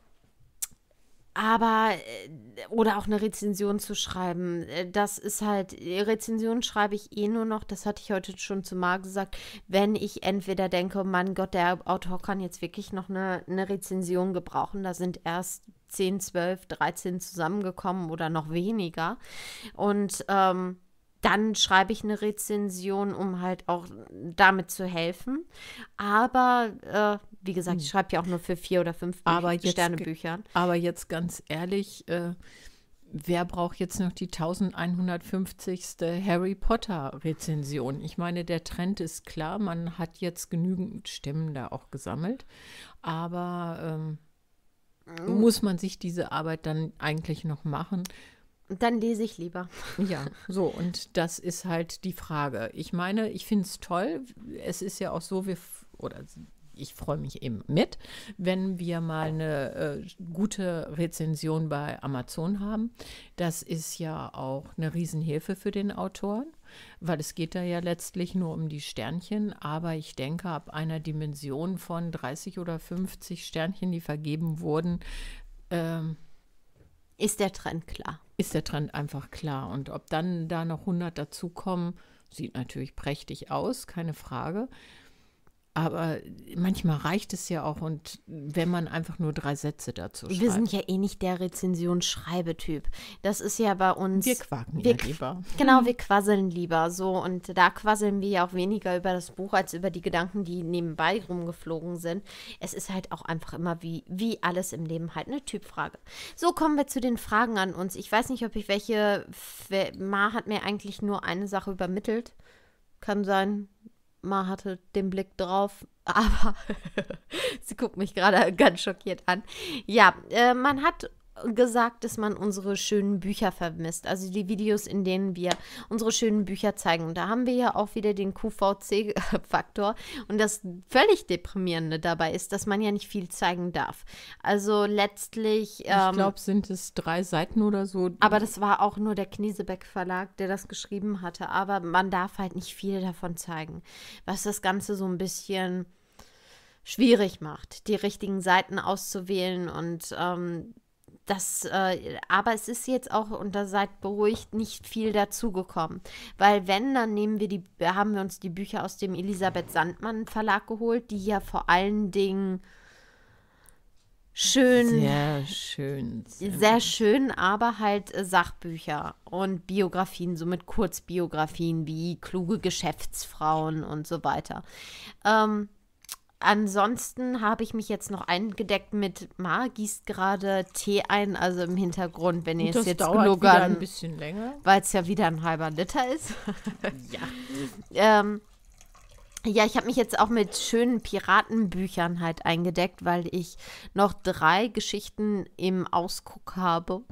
aber äh, oder auch eine Rezension zu schreiben, äh, das ist halt, Rezension schreibe ich eh nur noch, das hatte ich heute schon zu Mar gesagt, wenn ich entweder denke, mein Gott, der Autor kann jetzt wirklich noch eine, eine Rezension gebrauchen, da sind erst 10, 12, 13 zusammengekommen oder noch weniger und ähm, dann schreibe ich eine Rezension, um halt auch damit zu helfen. Aber äh, wie gesagt, ich hm. schreibe ja auch nur für vier oder fünf aber Bücher, jetzt, Sternebüchern. Aber jetzt ganz ehrlich, äh, wer braucht jetzt noch die 1150. Harry Potter-Rezension? Ich meine, der Trend ist klar, man hat jetzt genügend Stimmen da auch gesammelt, aber ähm, mhm. muss man sich diese Arbeit dann eigentlich noch machen? Dann lese ich lieber. Ja, so, und das ist halt die Frage. Ich meine, ich finde es toll. Es ist ja auch so, wir oder ich freue mich eben mit, wenn wir mal eine äh, gute Rezension bei Amazon haben. Das ist ja auch eine Riesenhilfe für den Autoren, weil es geht da ja letztlich nur um die Sternchen. Aber ich denke, ab einer Dimension von 30 oder 50 Sternchen, die vergeben wurden, ähm, ist der Trend klar. Ist der Trend einfach klar. Und ob dann da noch 100 dazukommen, sieht natürlich prächtig aus, keine Frage. Aber manchmal reicht es ja auch und wenn man einfach nur drei Sätze dazu schreibt. Wir sind ja eh nicht der Rezensionsschreibetyp. Das ist ja bei uns. Wir quaken wir ja lieber. Genau, mhm. wir quasseln lieber so und da quasseln wir ja auch weniger über das Buch als über die Gedanken, die nebenbei rumgeflogen sind. Es ist halt auch einfach immer wie, wie alles im Leben halt eine Typfrage. So kommen wir zu den Fragen an uns. Ich weiß nicht, ob ich welche. Ma hat mir eigentlich nur eine Sache übermittelt. Kann sein, Ma hatte den Blick drauf, aber sie guckt mich gerade ganz schockiert an. Ja, äh, man hat gesagt, dass man unsere schönen Bücher vermisst. Also die Videos, in denen wir unsere schönen Bücher zeigen. Und da haben wir ja auch wieder den QVC-Faktor. Und das völlig Deprimierende dabei ist, dass man ja nicht viel zeigen darf. Also letztlich. Ähm, ich glaube, sind es drei Seiten oder so. Aber das war auch nur der Kniesebeck Verlag, der das geschrieben hatte. Aber man darf halt nicht viel davon zeigen. Was das Ganze so ein bisschen schwierig macht, die richtigen Seiten auszuwählen und ähm, das, äh, aber es ist jetzt auch, und da seid beruhigt, nicht viel dazugekommen. Weil wenn, dann nehmen wir die, haben wir uns die Bücher aus dem Elisabeth Sandmann Verlag geholt, die ja vor allen Dingen schön. Sehr schön. sind. sehr schön, aber halt äh, Sachbücher und Biografien, somit Kurzbiografien wie kluge Geschäftsfrauen und so weiter. Ähm, Ansonsten habe ich mich jetzt noch eingedeckt mit Ma gießt gerade Tee ein, also im Hintergrund, wenn ihr es jetzt gluggern, ein bisschen länger, weil es ja wieder ein halber Liter ist. ja. ähm, ja, ich habe mich jetzt auch mit schönen Piratenbüchern halt eingedeckt, weil ich noch drei Geschichten im Ausguck habe,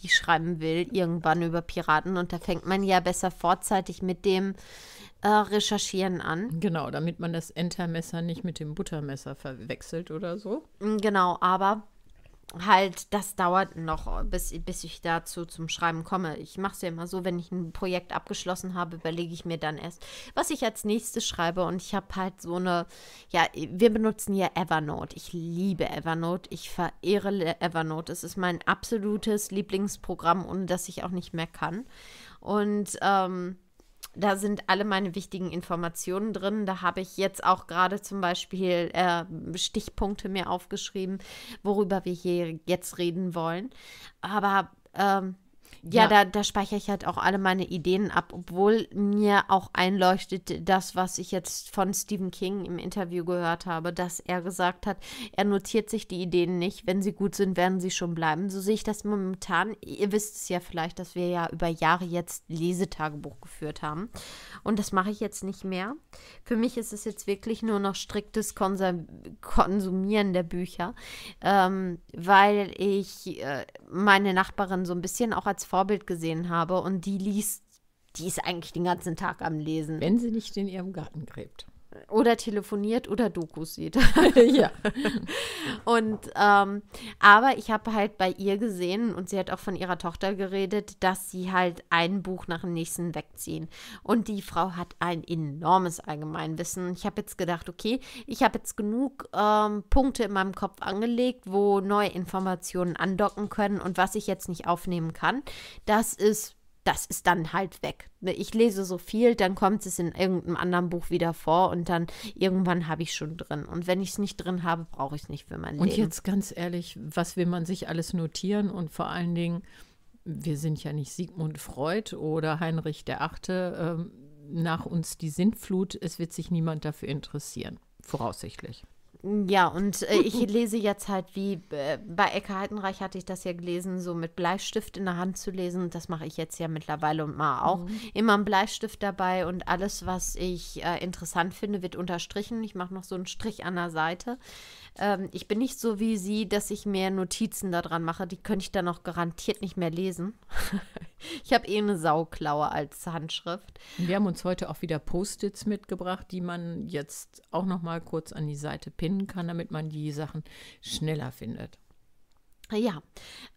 die ich schreiben will irgendwann über Piraten und da fängt man ja besser vorzeitig mit dem äh, Recherchieren an. Genau, damit man das Entermesser nicht mit dem Buttermesser verwechselt oder so. Mm, genau, aber halt, das dauert noch, bis, bis ich dazu zum Schreiben komme. Ich mache es ja immer so, wenn ich ein Projekt abgeschlossen habe, überlege ich mir dann erst, was ich als nächstes schreibe. Und ich habe halt so eine, ja, wir benutzen ja Evernote. Ich liebe Evernote. Ich verehre Evernote. Es ist mein absolutes Lieblingsprogramm, ohne das ich auch nicht mehr kann. Und ähm, da sind alle meine wichtigen Informationen drin. Da habe ich jetzt auch gerade zum Beispiel äh, Stichpunkte mir aufgeschrieben, worüber wir hier jetzt reden wollen. Aber ähm, ja, ja, Da, da speichere ich halt auch alle meine Ideen ab, obwohl mir auch einleuchtet, das, was ich jetzt von Stephen King im Interview gehört habe, dass er gesagt hat, er notiert sich die Ideen nicht. Wenn sie gut sind, werden sie schon bleiben. So sehe ich das momentan. Ihr wisst es ja vielleicht, dass wir ja über Jahre jetzt Lesetagebuch geführt haben. Und das mache ich jetzt nicht mehr. Für mich ist es jetzt wirklich nur noch striktes Konsum Konsumieren der Bücher, ähm, weil ich äh, meine Nachbarin so ein bisschen auch als Vorbild gesehen habe und die liest, die ist eigentlich den ganzen Tag am Lesen. Wenn sie nicht in ihrem Garten gräbt oder telefoniert oder Dokus sieht. ja. Und ähm, aber ich habe halt bei ihr gesehen und sie hat auch von ihrer Tochter geredet, dass sie halt ein Buch nach dem nächsten wegziehen. Und die Frau hat ein enormes Allgemeinwissen. Ich habe jetzt gedacht, okay, ich habe jetzt genug ähm, Punkte in meinem Kopf angelegt, wo neue Informationen andocken können und was ich jetzt nicht aufnehmen kann, das ist das ist dann halt weg. Ne, ich lese so viel, dann kommt es in irgendeinem anderen Buch wieder vor und dann irgendwann habe ich schon drin. Und wenn ich es nicht drin habe, brauche ich es nicht für mein und Leben. Und jetzt ganz ehrlich, was will man sich alles notieren und vor allen Dingen, wir sind ja nicht Sigmund Freud oder Heinrich der Achte. Ähm, nach uns die Sintflut, es wird sich niemand dafür interessieren, voraussichtlich. Ja, und äh, ich lese jetzt halt wie äh, bei Ecke Heidenreich hatte ich das ja gelesen, so mit Bleistift in der Hand zu lesen. Das mache ich jetzt ja mittlerweile und mal auch. Mhm. Immer ein Bleistift dabei und alles, was ich äh, interessant finde, wird unterstrichen. Ich mache noch so einen Strich an der Seite. Ähm, ich bin nicht so wie sie, dass ich mehr Notizen daran mache. Die könnte ich dann auch garantiert nicht mehr lesen. ich habe eh eine Sauklaue als Handschrift. Wir haben uns heute auch wieder Post-its mitgebracht, die man jetzt auch noch mal kurz an die Seite pinnt finden kann, damit man die Sachen schneller findet. Ja,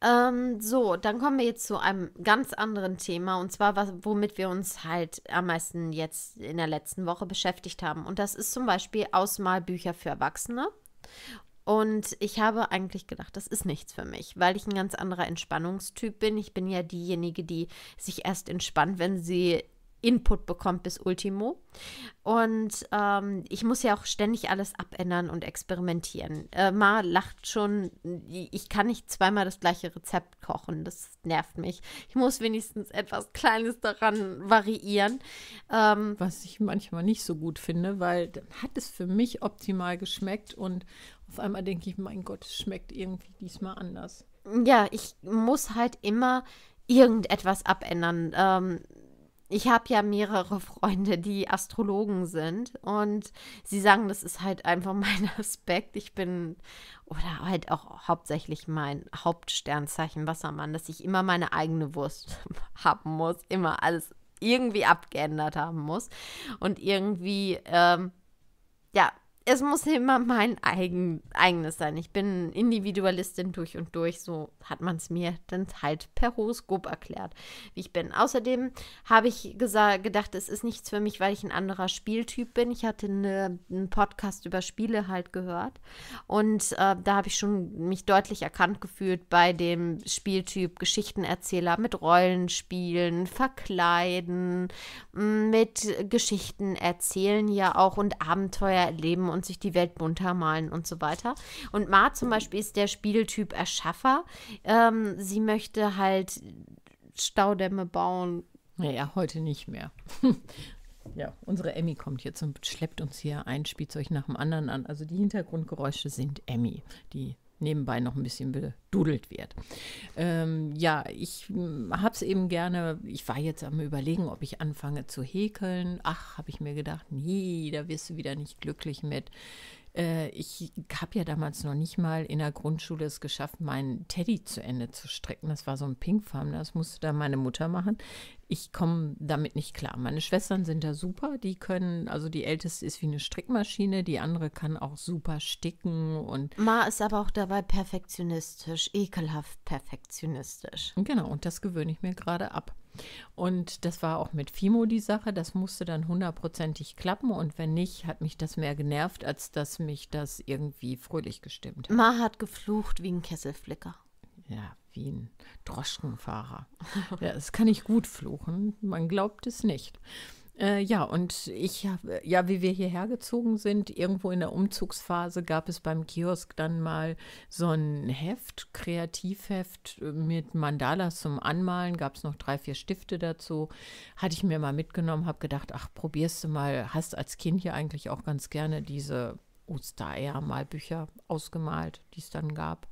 ähm, so, dann kommen wir jetzt zu einem ganz anderen Thema und zwar, was, womit wir uns halt am meisten jetzt in der letzten Woche beschäftigt haben. Und das ist zum Beispiel Ausmalbücher für Erwachsene. Und ich habe eigentlich gedacht, das ist nichts für mich, weil ich ein ganz anderer Entspannungstyp bin. Ich bin ja diejenige, die sich erst entspannt, wenn sie Input bekommt bis Ultimo. Und ähm, ich muss ja auch ständig alles abändern und experimentieren. Äh, Ma lacht schon, ich kann nicht zweimal das gleiche Rezept kochen, das nervt mich. Ich muss wenigstens etwas Kleines daran variieren. Ähm, Was ich manchmal nicht so gut finde, weil dann hat es für mich optimal geschmeckt und auf einmal denke ich, mein Gott, es schmeckt irgendwie diesmal anders. Ja, ich muss halt immer irgendetwas abändern. Ähm, ich habe ja mehrere Freunde, die Astrologen sind und sie sagen, das ist halt einfach mein Aspekt. Ich bin oder halt auch hauptsächlich mein Hauptsternzeichen Wassermann, dass ich immer meine eigene Wurst haben muss, immer alles irgendwie abgeändert haben muss und irgendwie ähm, ja es muss immer mein eigen, eigenes sein. Ich bin Individualistin durch und durch, so hat man es mir dann halt per Horoskop erklärt, wie ich bin. Außerdem habe ich gedacht, es ist nichts für mich, weil ich ein anderer Spieltyp bin. Ich hatte eine, einen Podcast über Spiele halt gehört und äh, da habe ich schon mich deutlich erkannt gefühlt bei dem Spieltyp Geschichtenerzähler mit Rollenspielen, Verkleiden, mm, mit Geschichten erzählen ja auch und Abenteuer erleben haben und sich die Welt bunter malen und so weiter. Und Ma zum Beispiel ist der Spieltyp Erschaffer. Ähm, sie möchte halt Staudämme bauen. Naja, heute nicht mehr. ja, unsere Emmy kommt jetzt und schleppt uns hier ein Spielzeug nach dem anderen an. Also die Hintergrundgeräusche sind Emmy, die nebenbei noch ein bisschen bedudelt wird. Ähm, ja, ich hm, habe es eben gerne, ich war jetzt am Überlegen, ob ich anfange zu häkeln. Ach, habe ich mir gedacht, nee, da wirst du wieder nicht glücklich mit. Äh, ich habe ja damals noch nicht mal in der Grundschule es geschafft, meinen Teddy zu Ende zu strecken. Das war so ein pinkfarben, das musste dann meine Mutter machen ich komme damit nicht klar. Meine Schwestern sind da super, die können, also die älteste ist wie eine Strickmaschine, die andere kann auch super sticken und. Ma ist aber auch dabei perfektionistisch, ekelhaft perfektionistisch. Genau, und das gewöhne ich mir gerade ab. Und das war auch mit Fimo die Sache, das musste dann hundertprozentig klappen und wenn nicht, hat mich das mehr genervt, als dass mich das irgendwie fröhlich gestimmt hat. Ma hat geflucht wie ein Kesselflicker. Ja, wie ein Droschkenfahrer. Ja, das kann ich gut fluchen. Man glaubt es nicht. Äh, ja, und ich habe, ja, wie wir hierher gezogen sind, irgendwo in der Umzugsphase gab es beim Kiosk dann mal so ein Heft, Kreativheft mit Mandalas zum Anmalen, gab es noch drei, vier Stifte dazu. Hatte ich mir mal mitgenommen, habe gedacht, ach, probierst du mal, hast als Kind hier eigentlich auch ganz gerne diese Ostereier-Malbücher ausgemalt, die es dann gab.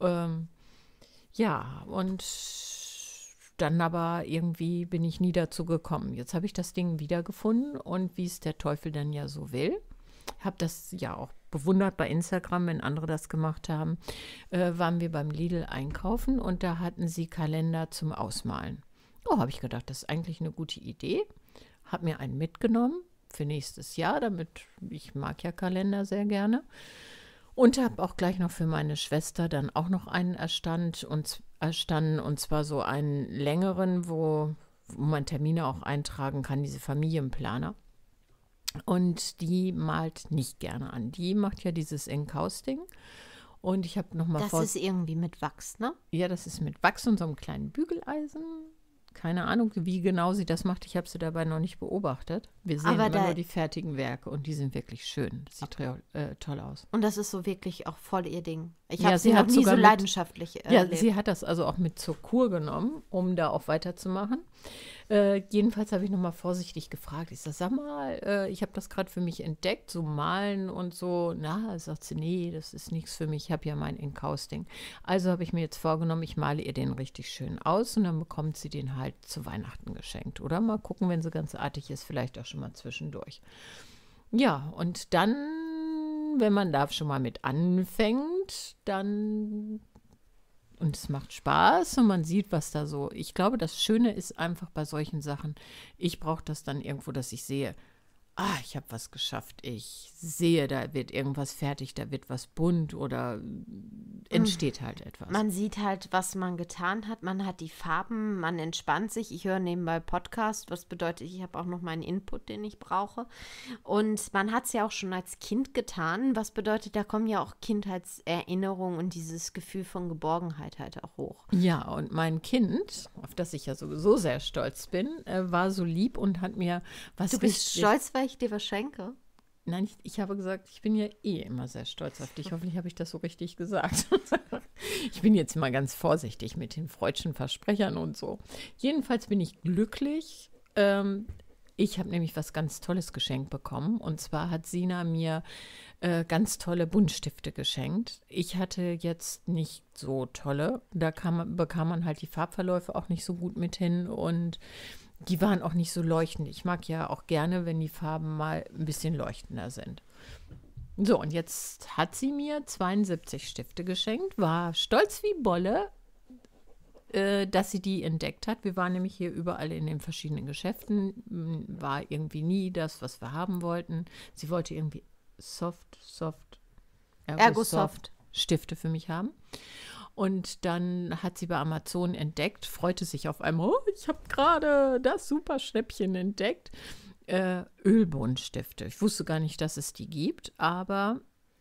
Ähm, ja, und dann aber irgendwie bin ich nie dazu gekommen. Jetzt habe ich das Ding wiedergefunden und wie es der Teufel dann ja so will, habe das ja auch bewundert bei Instagram, wenn andere das gemacht haben, äh, waren wir beim Lidl einkaufen und da hatten sie Kalender zum Ausmalen. Oh, habe ich gedacht, das ist eigentlich eine gute Idee. Habe mir einen mitgenommen für nächstes Jahr, damit ich mag ja Kalender sehr gerne. Und habe auch gleich noch für meine Schwester dann auch noch einen erstand und, erstanden und zwar so einen längeren, wo, wo man Termine auch eintragen kann, diese Familienplaner. Und die malt nicht gerne an. Die macht ja dieses Encausting. Und ich habe nochmal. Das vor... ist irgendwie mit Wachs, ne? Ja, das ist mit Wachs und so einem kleinen Bügeleisen keine Ahnung, wie genau sie das macht. Ich habe sie dabei noch nicht beobachtet. Wir sehen aber, aber nur die fertigen Werke und die sind wirklich schön. Das sieht äh, toll aus. Und das ist so wirklich auch voll ihr Ding. Ich habe ja, sie, sie noch nie so leidenschaftlich. Mit, äh, ja, sie hat das also auch mit zur Kur genommen, um da auch weiterzumachen. Äh, jedenfalls habe ich nochmal vorsichtig gefragt. Ich sage, sag mal, äh, ich habe das gerade für mich entdeckt, so malen und so. Na, sagt sie, nee, das ist nichts für mich. Ich habe ja mein Encausting. Also habe ich mir jetzt vorgenommen, ich male ihr den richtig schön aus und dann bekommt sie den halt zu Weihnachten geschenkt. Oder mal gucken, wenn sie ganz artig ist, vielleicht auch schon mal zwischendurch. Ja, und dann, wenn man da schon mal mit anfängt, dann und es macht Spaß und man sieht, was da so. Ich glaube, das Schöne ist einfach bei solchen Sachen, ich brauche das dann irgendwo, dass ich sehe, ah, ich habe was geschafft, ich sehe, da wird irgendwas fertig, da wird was bunt oder entsteht halt etwas. Man sieht halt, was man getan hat, man hat die Farben, man entspannt sich. Ich höre nebenbei Podcast, was bedeutet, ich habe auch noch meinen Input, den ich brauche. Und man hat es ja auch schon als Kind getan, was bedeutet, da kommen ja auch Kindheitserinnerungen und dieses Gefühl von Geborgenheit halt auch hoch. Ja, und mein Kind, auf das ich ja sowieso sehr stolz bin, äh, war so lieb und hat mir was. Du bist stolz, weil weil ich dir was schenke? Nein, ich, ich, habe gesagt, ich bin ja eh immer sehr stolz auf dich. Hoffentlich habe ich das so richtig gesagt. ich bin jetzt immer ganz vorsichtig mit den freudschen Versprechern und so. Jedenfalls bin ich glücklich. Ähm, ich habe nämlich was ganz Tolles geschenkt bekommen. Und zwar hat Sina mir äh, ganz tolle Buntstifte geschenkt. Ich hatte jetzt nicht so tolle. Da kam, bekam man halt die Farbverläufe auch nicht so gut mit hin. Und die waren auch nicht so leuchtend. Ich mag ja auch gerne, wenn die Farben mal ein bisschen leuchtender sind. So, und jetzt hat sie mir 72 Stifte geschenkt, war stolz wie Bolle, äh, dass sie die entdeckt hat. Wir waren nämlich hier überall in den verschiedenen Geschäften, war irgendwie nie das, was wir haben wollten. Sie wollte irgendwie Soft, Soft, Ergo, Ergo Soft Stifte für mich haben. Und dann hat sie bei Amazon entdeckt, freute sich auf einmal, oh, ich habe gerade das super Schnäppchen entdeckt. Äh, Ölbuntstifte. Ich wusste gar nicht, dass es die gibt, aber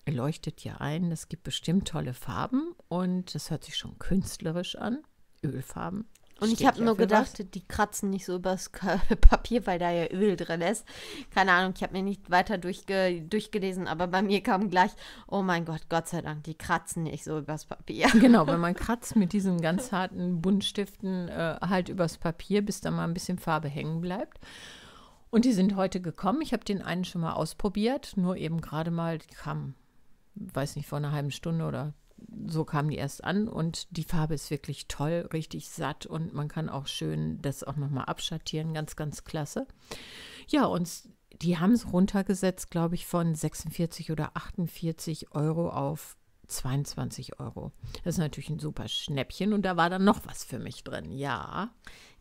leuchtet ja ein. Es gibt bestimmt tolle Farben und das hört sich schon künstlerisch an. Ölfarben, und ich habe nur gedacht, was? die kratzen nicht so übers Papier, weil da ja Öl drin ist. Keine Ahnung, ich habe mir nicht weiter durchge durchgelesen, aber bei mir kam gleich, oh mein Gott, Gott sei Dank, die kratzen nicht so übers Papier. Genau, wenn man kratzt mit diesen ganz harten Buntstiften äh, halt übers Papier, bis da mal ein bisschen Farbe hängen bleibt. Und die sind heute gekommen. Ich habe den einen schon mal ausprobiert, nur eben gerade mal, die kamen, weiß nicht, vor einer halben Stunde oder so kam die erst an und die Farbe ist wirklich toll, richtig satt und man kann auch schön das auch nochmal abschattieren, ganz, ganz klasse. Ja, und die haben es runtergesetzt, glaube ich, von 46 oder 48 Euro auf 22 Euro. Das ist natürlich ein super Schnäppchen und da war dann noch was für mich drin, ja.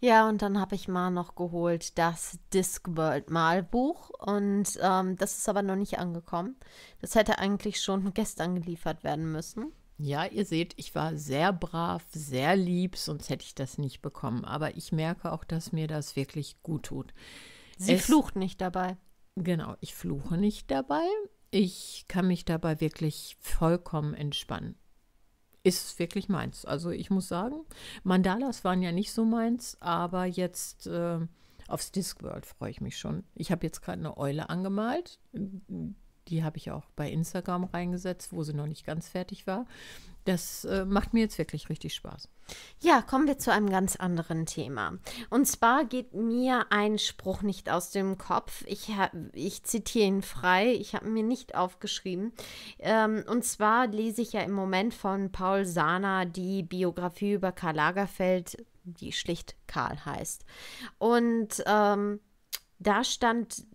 Ja, und dann habe ich mal noch geholt das Discworld Malbuch und ähm, das ist aber noch nicht angekommen. Das hätte eigentlich schon gestern geliefert werden müssen. Ja, ihr seht, ich war sehr brav, sehr lieb, sonst hätte ich das nicht bekommen. Aber ich merke auch, dass mir das wirklich gut tut. Sie es, flucht nicht dabei. Genau, ich fluche nicht dabei. Ich kann mich dabei wirklich vollkommen entspannen. Ist wirklich meins. Also ich muss sagen, Mandalas waren ja nicht so meins, aber jetzt äh, aufs Discworld freue ich mich schon. Ich habe jetzt gerade eine Eule angemalt. Die habe ich auch bei Instagram reingesetzt, wo sie noch nicht ganz fertig war. Das äh, macht mir jetzt wirklich richtig Spaß. Ja, kommen wir zu einem ganz anderen Thema. Und zwar geht mir ein Spruch nicht aus dem Kopf. Ich, ich zitiere ihn frei. Ich habe mir nicht aufgeschrieben. Ähm, und zwar lese ich ja im Moment von Paul Sana die Biografie über Karl Lagerfeld, die schlicht Karl heißt. Und ähm, da stand,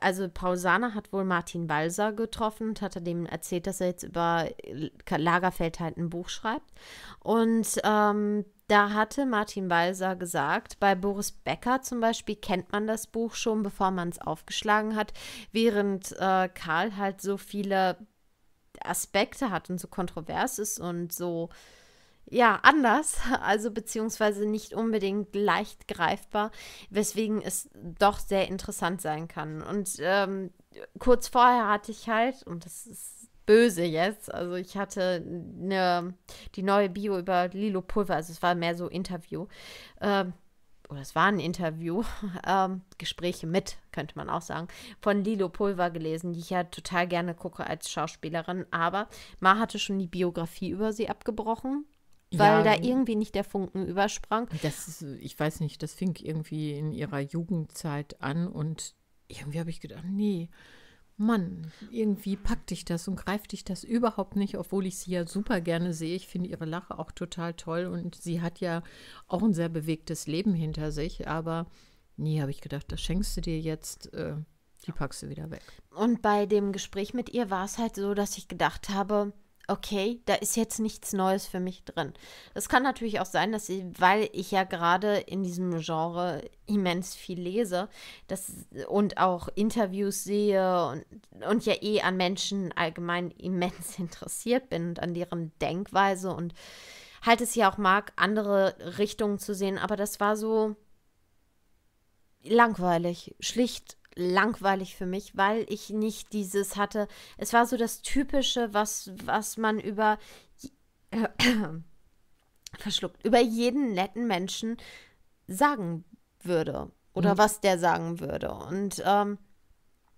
also Pausana hat wohl Martin Walser getroffen und hat er dem erzählt, dass er jetzt über Lagerfeld halt ein Buch schreibt. Und ähm, da hatte Martin Walser gesagt, bei Boris Becker zum Beispiel kennt man das Buch schon, bevor man es aufgeschlagen hat, während äh, Karl halt so viele Aspekte hat und so kontrovers ist und so ja, anders, also beziehungsweise nicht unbedingt leicht greifbar, weswegen es doch sehr interessant sein kann. Und ähm, kurz vorher hatte ich halt, und das ist böse jetzt, also ich hatte eine, die neue Bio über Lilo Pulver, also es war mehr so Interview, ähm, oder es war ein Interview, ähm, Gespräche mit, könnte man auch sagen, von Lilo Pulver gelesen, die ich ja total gerne gucke als Schauspielerin, aber Ma hatte schon die Biografie über sie abgebrochen weil ja, da irgendwie nicht der Funken übersprang. Das ist, ich weiß nicht, das fing irgendwie in ihrer Jugendzeit an und irgendwie habe ich gedacht, nee, Mann, irgendwie packt dich das und greift dich das überhaupt nicht, obwohl ich sie ja super gerne sehe. Ich finde ihre Lache auch total toll und sie hat ja auch ein sehr bewegtes Leben hinter sich, aber nee, habe ich gedacht, das schenkst du dir jetzt. Äh, die packst du wieder weg. Und bei dem Gespräch mit ihr war es halt so, dass ich gedacht habe, okay, da ist jetzt nichts Neues für mich drin. Das kann natürlich auch sein, dass ich, weil ich ja gerade in diesem Genre immens viel lese das, und auch Interviews sehe und, und ja eh an Menschen allgemein immens interessiert bin und an deren Denkweise und halt es ja auch mag, andere Richtungen zu sehen, aber das war so langweilig, schlicht langweilig für mich, weil ich nicht dieses hatte. Es war so das Typische, was, was man über äh, verschluckt, über jeden netten Menschen sagen würde. Oder mhm. was der sagen würde. Und ähm,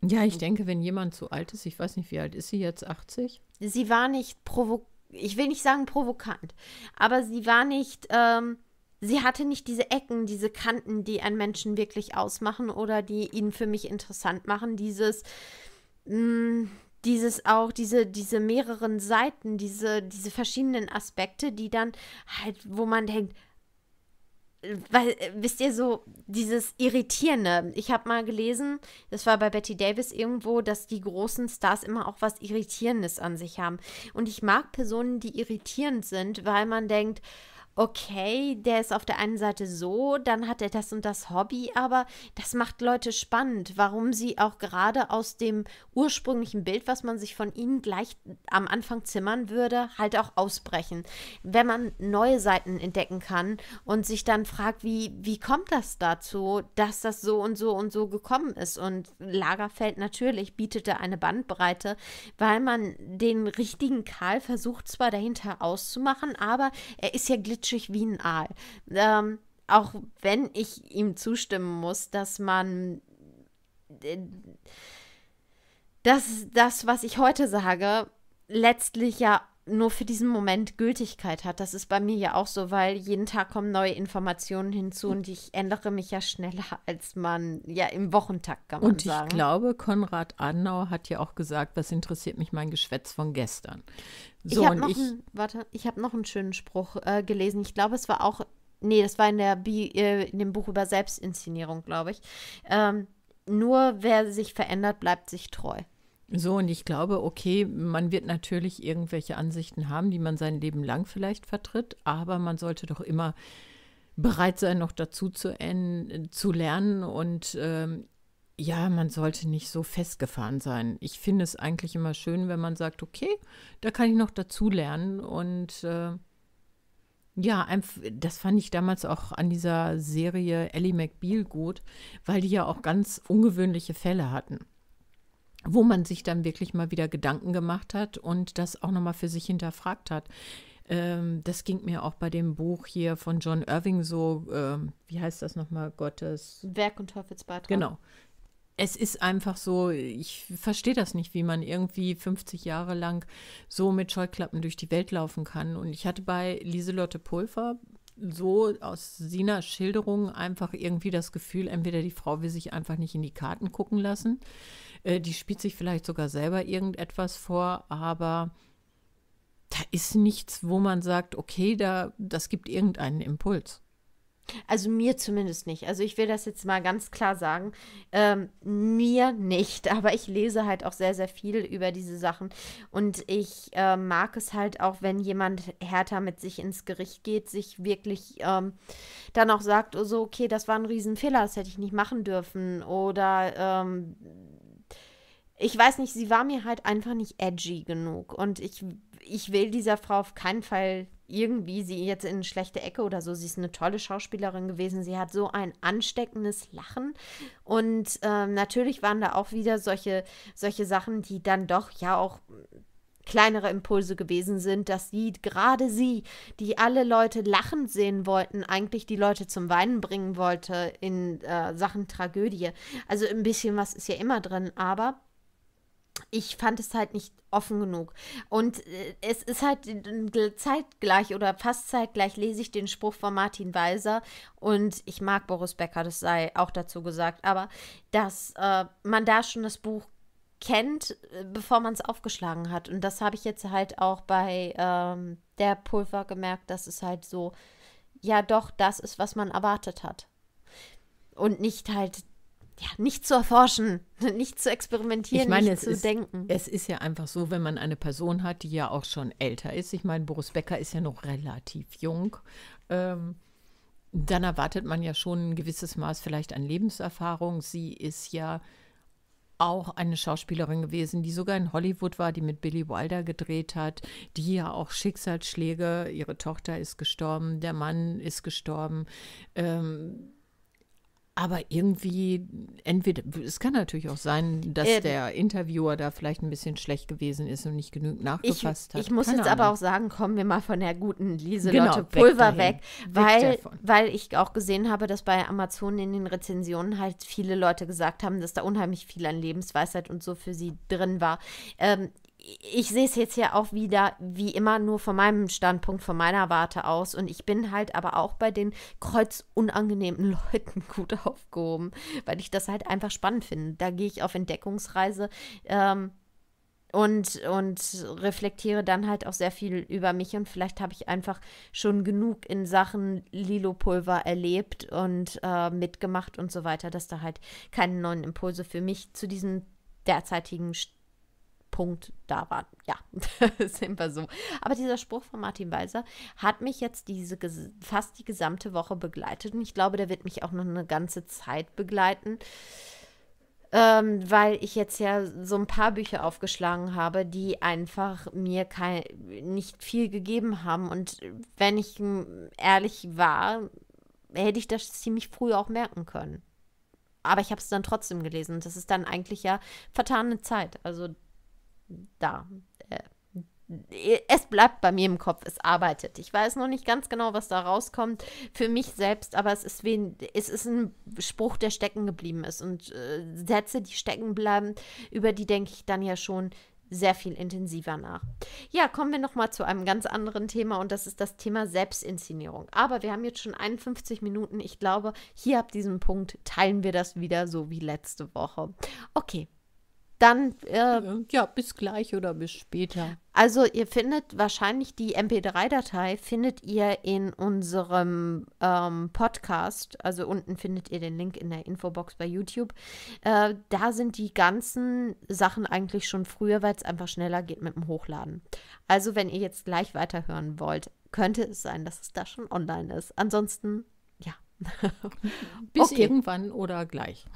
ja, ich denke, wenn jemand zu alt ist, ich weiß nicht, wie alt ist sie jetzt, 80? Sie war nicht provokant, ich will nicht sagen provokant, aber sie war nicht. Ähm, sie hatte nicht diese Ecken, diese Kanten, die einen Menschen wirklich ausmachen oder die ihn für mich interessant machen. Dieses, mh, mm, dieses auch, diese, diese mehreren Seiten, diese, diese verschiedenen Aspekte, die dann halt, wo man denkt, weil, wisst ihr, so dieses Irritierende. Ich habe mal gelesen, das war bei Betty Davis irgendwo, dass die großen Stars immer auch was Irritierendes an sich haben. Und ich mag Personen, die irritierend sind, weil man denkt, okay, der ist auf der einen Seite so, dann hat er das und das Hobby, aber das macht Leute spannend, warum sie auch gerade aus dem ursprünglichen Bild, was man sich von ihnen gleich am Anfang zimmern würde, halt auch ausbrechen. Wenn man neue Seiten entdecken kann und sich dann fragt, wie, wie kommt das dazu, dass das so und so und so gekommen ist. Und Lagerfeld natürlich bietet da eine Bandbreite, weil man den richtigen Karl versucht zwar dahinter auszumachen, aber er ist ja glitschig glitschig wie ein Aal. Ähm, auch wenn ich ihm zustimmen muss, dass man äh, dass das, was ich heute sage, letztlich ja nur für diesen Moment Gültigkeit hat. Das ist bei mir ja auch so, weil jeden Tag kommen neue Informationen hinzu und ich ändere mich ja schneller, als man ja im Wochentakt kann. Man und ich glaube, Konrad Adenauer hat ja auch gesagt, was interessiert mich mein Geschwätz von gestern. So, ich habe noch, ich, ein, warte, ich hab noch einen schönen Spruch äh, gelesen. Ich glaube, es war auch, nee, das war in, der Bi äh, in dem Buch über Selbstinszenierung, glaube ich. Ähm, nur wer sich verändert, bleibt sich treu. So, und ich glaube, okay, man wird natürlich irgendwelche Ansichten haben, die man sein Leben lang vielleicht vertritt, aber man sollte doch immer bereit sein, noch dazu zu, zu lernen und ähm, ja, man sollte nicht so festgefahren sein. Ich finde es eigentlich immer schön, wenn man sagt, okay, da kann ich noch dazu lernen und äh, ja, das fand ich damals auch an dieser Serie Ellie McBeal gut, weil die ja auch ganz ungewöhnliche Fälle hatten wo man sich dann wirklich mal wieder Gedanken gemacht hat und das auch nochmal für sich hinterfragt hat. Ähm, das ging mir auch bei dem Buch hier von John Irving so, ähm, wie heißt das nochmal, Gottes Werk und Teufelsbeitrag. Genau. Es ist einfach so, ich verstehe das nicht, wie man irgendwie 50 Jahre lang so mit Scheuklappen durch die Welt laufen kann. Und ich hatte bei Lieselotte Pulver so aus Sinas Schilderung einfach irgendwie das Gefühl, entweder die Frau will sich einfach nicht in die Karten gucken lassen äh, die spielt sich vielleicht sogar selber irgendetwas vor, aber da ist nichts, wo man sagt, okay, da, das gibt irgendeinen Impuls. Also mir zumindest nicht. Also ich will das jetzt mal ganz klar sagen. Ähm, mir nicht. Aber ich lese halt auch sehr, sehr viel über diese Sachen. Und ich äh, mag es halt auch, wenn jemand härter mit sich ins Gericht geht, sich wirklich ähm, dann auch sagt, oh so, okay, das war ein Riesenfehler, das hätte ich nicht machen dürfen. Oder ähm, ich weiß nicht, sie war mir halt einfach nicht edgy genug. Und ich, ich will dieser Frau auf keinen Fall irgendwie sie jetzt in eine schlechte Ecke oder so. Sie ist eine tolle Schauspielerin gewesen. Sie hat so ein ansteckendes Lachen. Und ähm, natürlich waren da auch wieder solche, solche Sachen, die dann doch ja auch kleinere Impulse gewesen sind, dass sie, gerade sie, die alle Leute lachend sehen wollten, eigentlich die Leute zum Weinen bringen wollte in äh, Sachen Tragödie. Also ein bisschen was ist ja immer drin, aber ich fand es halt nicht offen genug. Und äh, es ist halt äh, zeitgleich oder fast zeitgleich lese ich den Spruch von Martin Weiser und ich mag Boris Becker, das sei auch dazu gesagt, aber dass äh, man da schon das Buch kennt, äh, bevor man es aufgeschlagen hat. Und das habe ich jetzt halt auch bei ähm, der Pulver gemerkt, dass es halt so, ja doch, das ist, was man erwartet hat. Und nicht halt ja, nicht zu erforschen, nicht zu experimentieren, ich meine, nicht zu ist, denken. Es ist ja einfach so, wenn man eine Person hat, die ja auch schon älter ist. Ich meine, Boris Becker ist ja noch relativ jung. Ähm, dann erwartet man ja schon ein gewisses Maß vielleicht an Lebenserfahrung. Sie ist ja auch eine Schauspielerin gewesen, die sogar in Hollywood war, die mit Billy Wilder gedreht hat, die ja auch Schicksalsschläge, ihre Tochter ist gestorben, der Mann ist gestorben. Ähm, aber irgendwie, entweder, es kann natürlich auch sein, dass äh, der Interviewer da vielleicht ein bisschen schlecht gewesen ist und nicht genügend nachgefasst ich, hat. Ich muss Keine jetzt Ahnung. aber auch sagen, kommen wir mal von der guten Lieselotte genau, Pulver weg, weg weil, weg weil ich auch gesehen habe, dass bei Amazon in den Rezensionen halt viele Leute gesagt haben, dass da unheimlich viel an Lebensweisheit und so für sie drin war. Ähm, ich sehe es jetzt ja auch wieder wie immer nur von meinem Standpunkt, von meiner Warte aus. Und ich bin halt aber auch bei den kreuzunangenehmen Leuten gut aufgehoben, weil ich das halt einfach spannend finde. Da gehe ich auf Entdeckungsreise ähm, und, und reflektiere dann halt auch sehr viel über mich. Und vielleicht habe ich einfach schon genug in Sachen Lilo-Pulver erlebt und äh, mitgemacht und so weiter, dass da halt keine neuen Impulse für mich zu diesem derzeitigen Stand Punkt da waren. Ja, sind wir so. Aber dieser Spruch von Martin Weiser hat mich jetzt diese fast die gesamte Woche begleitet und ich glaube, der wird mich auch noch eine ganze Zeit begleiten. Ähm, weil ich jetzt ja so ein paar Bücher aufgeschlagen habe, die einfach mir kein, nicht viel gegeben haben. Und wenn ich hm, ehrlich war, hätte ich das ziemlich früh auch merken können. Aber ich habe es dann trotzdem gelesen. Das ist dann eigentlich ja vertane Zeit. Also da. Äh, es bleibt bei mir im Kopf, es arbeitet. Ich weiß noch nicht ganz genau, was da rauskommt für mich selbst, aber es ist, wen, es ist ein Spruch, der stecken geblieben ist. Und äh, Sätze, die stecken bleiben, über die denke ich dann ja schon, sehr viel intensiver nach. Ja, kommen wir nochmal zu einem ganz anderen Thema und das ist das Thema Selbstinszenierung. Aber wir haben jetzt schon 51 Minuten. Ich glaube, hier ab diesem Punkt teilen wir das wieder so wie letzte Woche. Okay, dann äh, ja, bis gleich oder bis später. Also ihr findet wahrscheinlich die MP3-Datei findet ihr in unserem ähm, Podcast. Also unten findet ihr den Link in der Infobox bei YouTube. Äh, da sind die ganzen Sachen eigentlich schon früher, weil es einfach schneller geht mit dem Hochladen. Also wenn ihr jetzt gleich weiterhören wollt, könnte es sein, dass es da schon online ist. Ansonsten, ja. Bis okay. irgendwann oder gleich.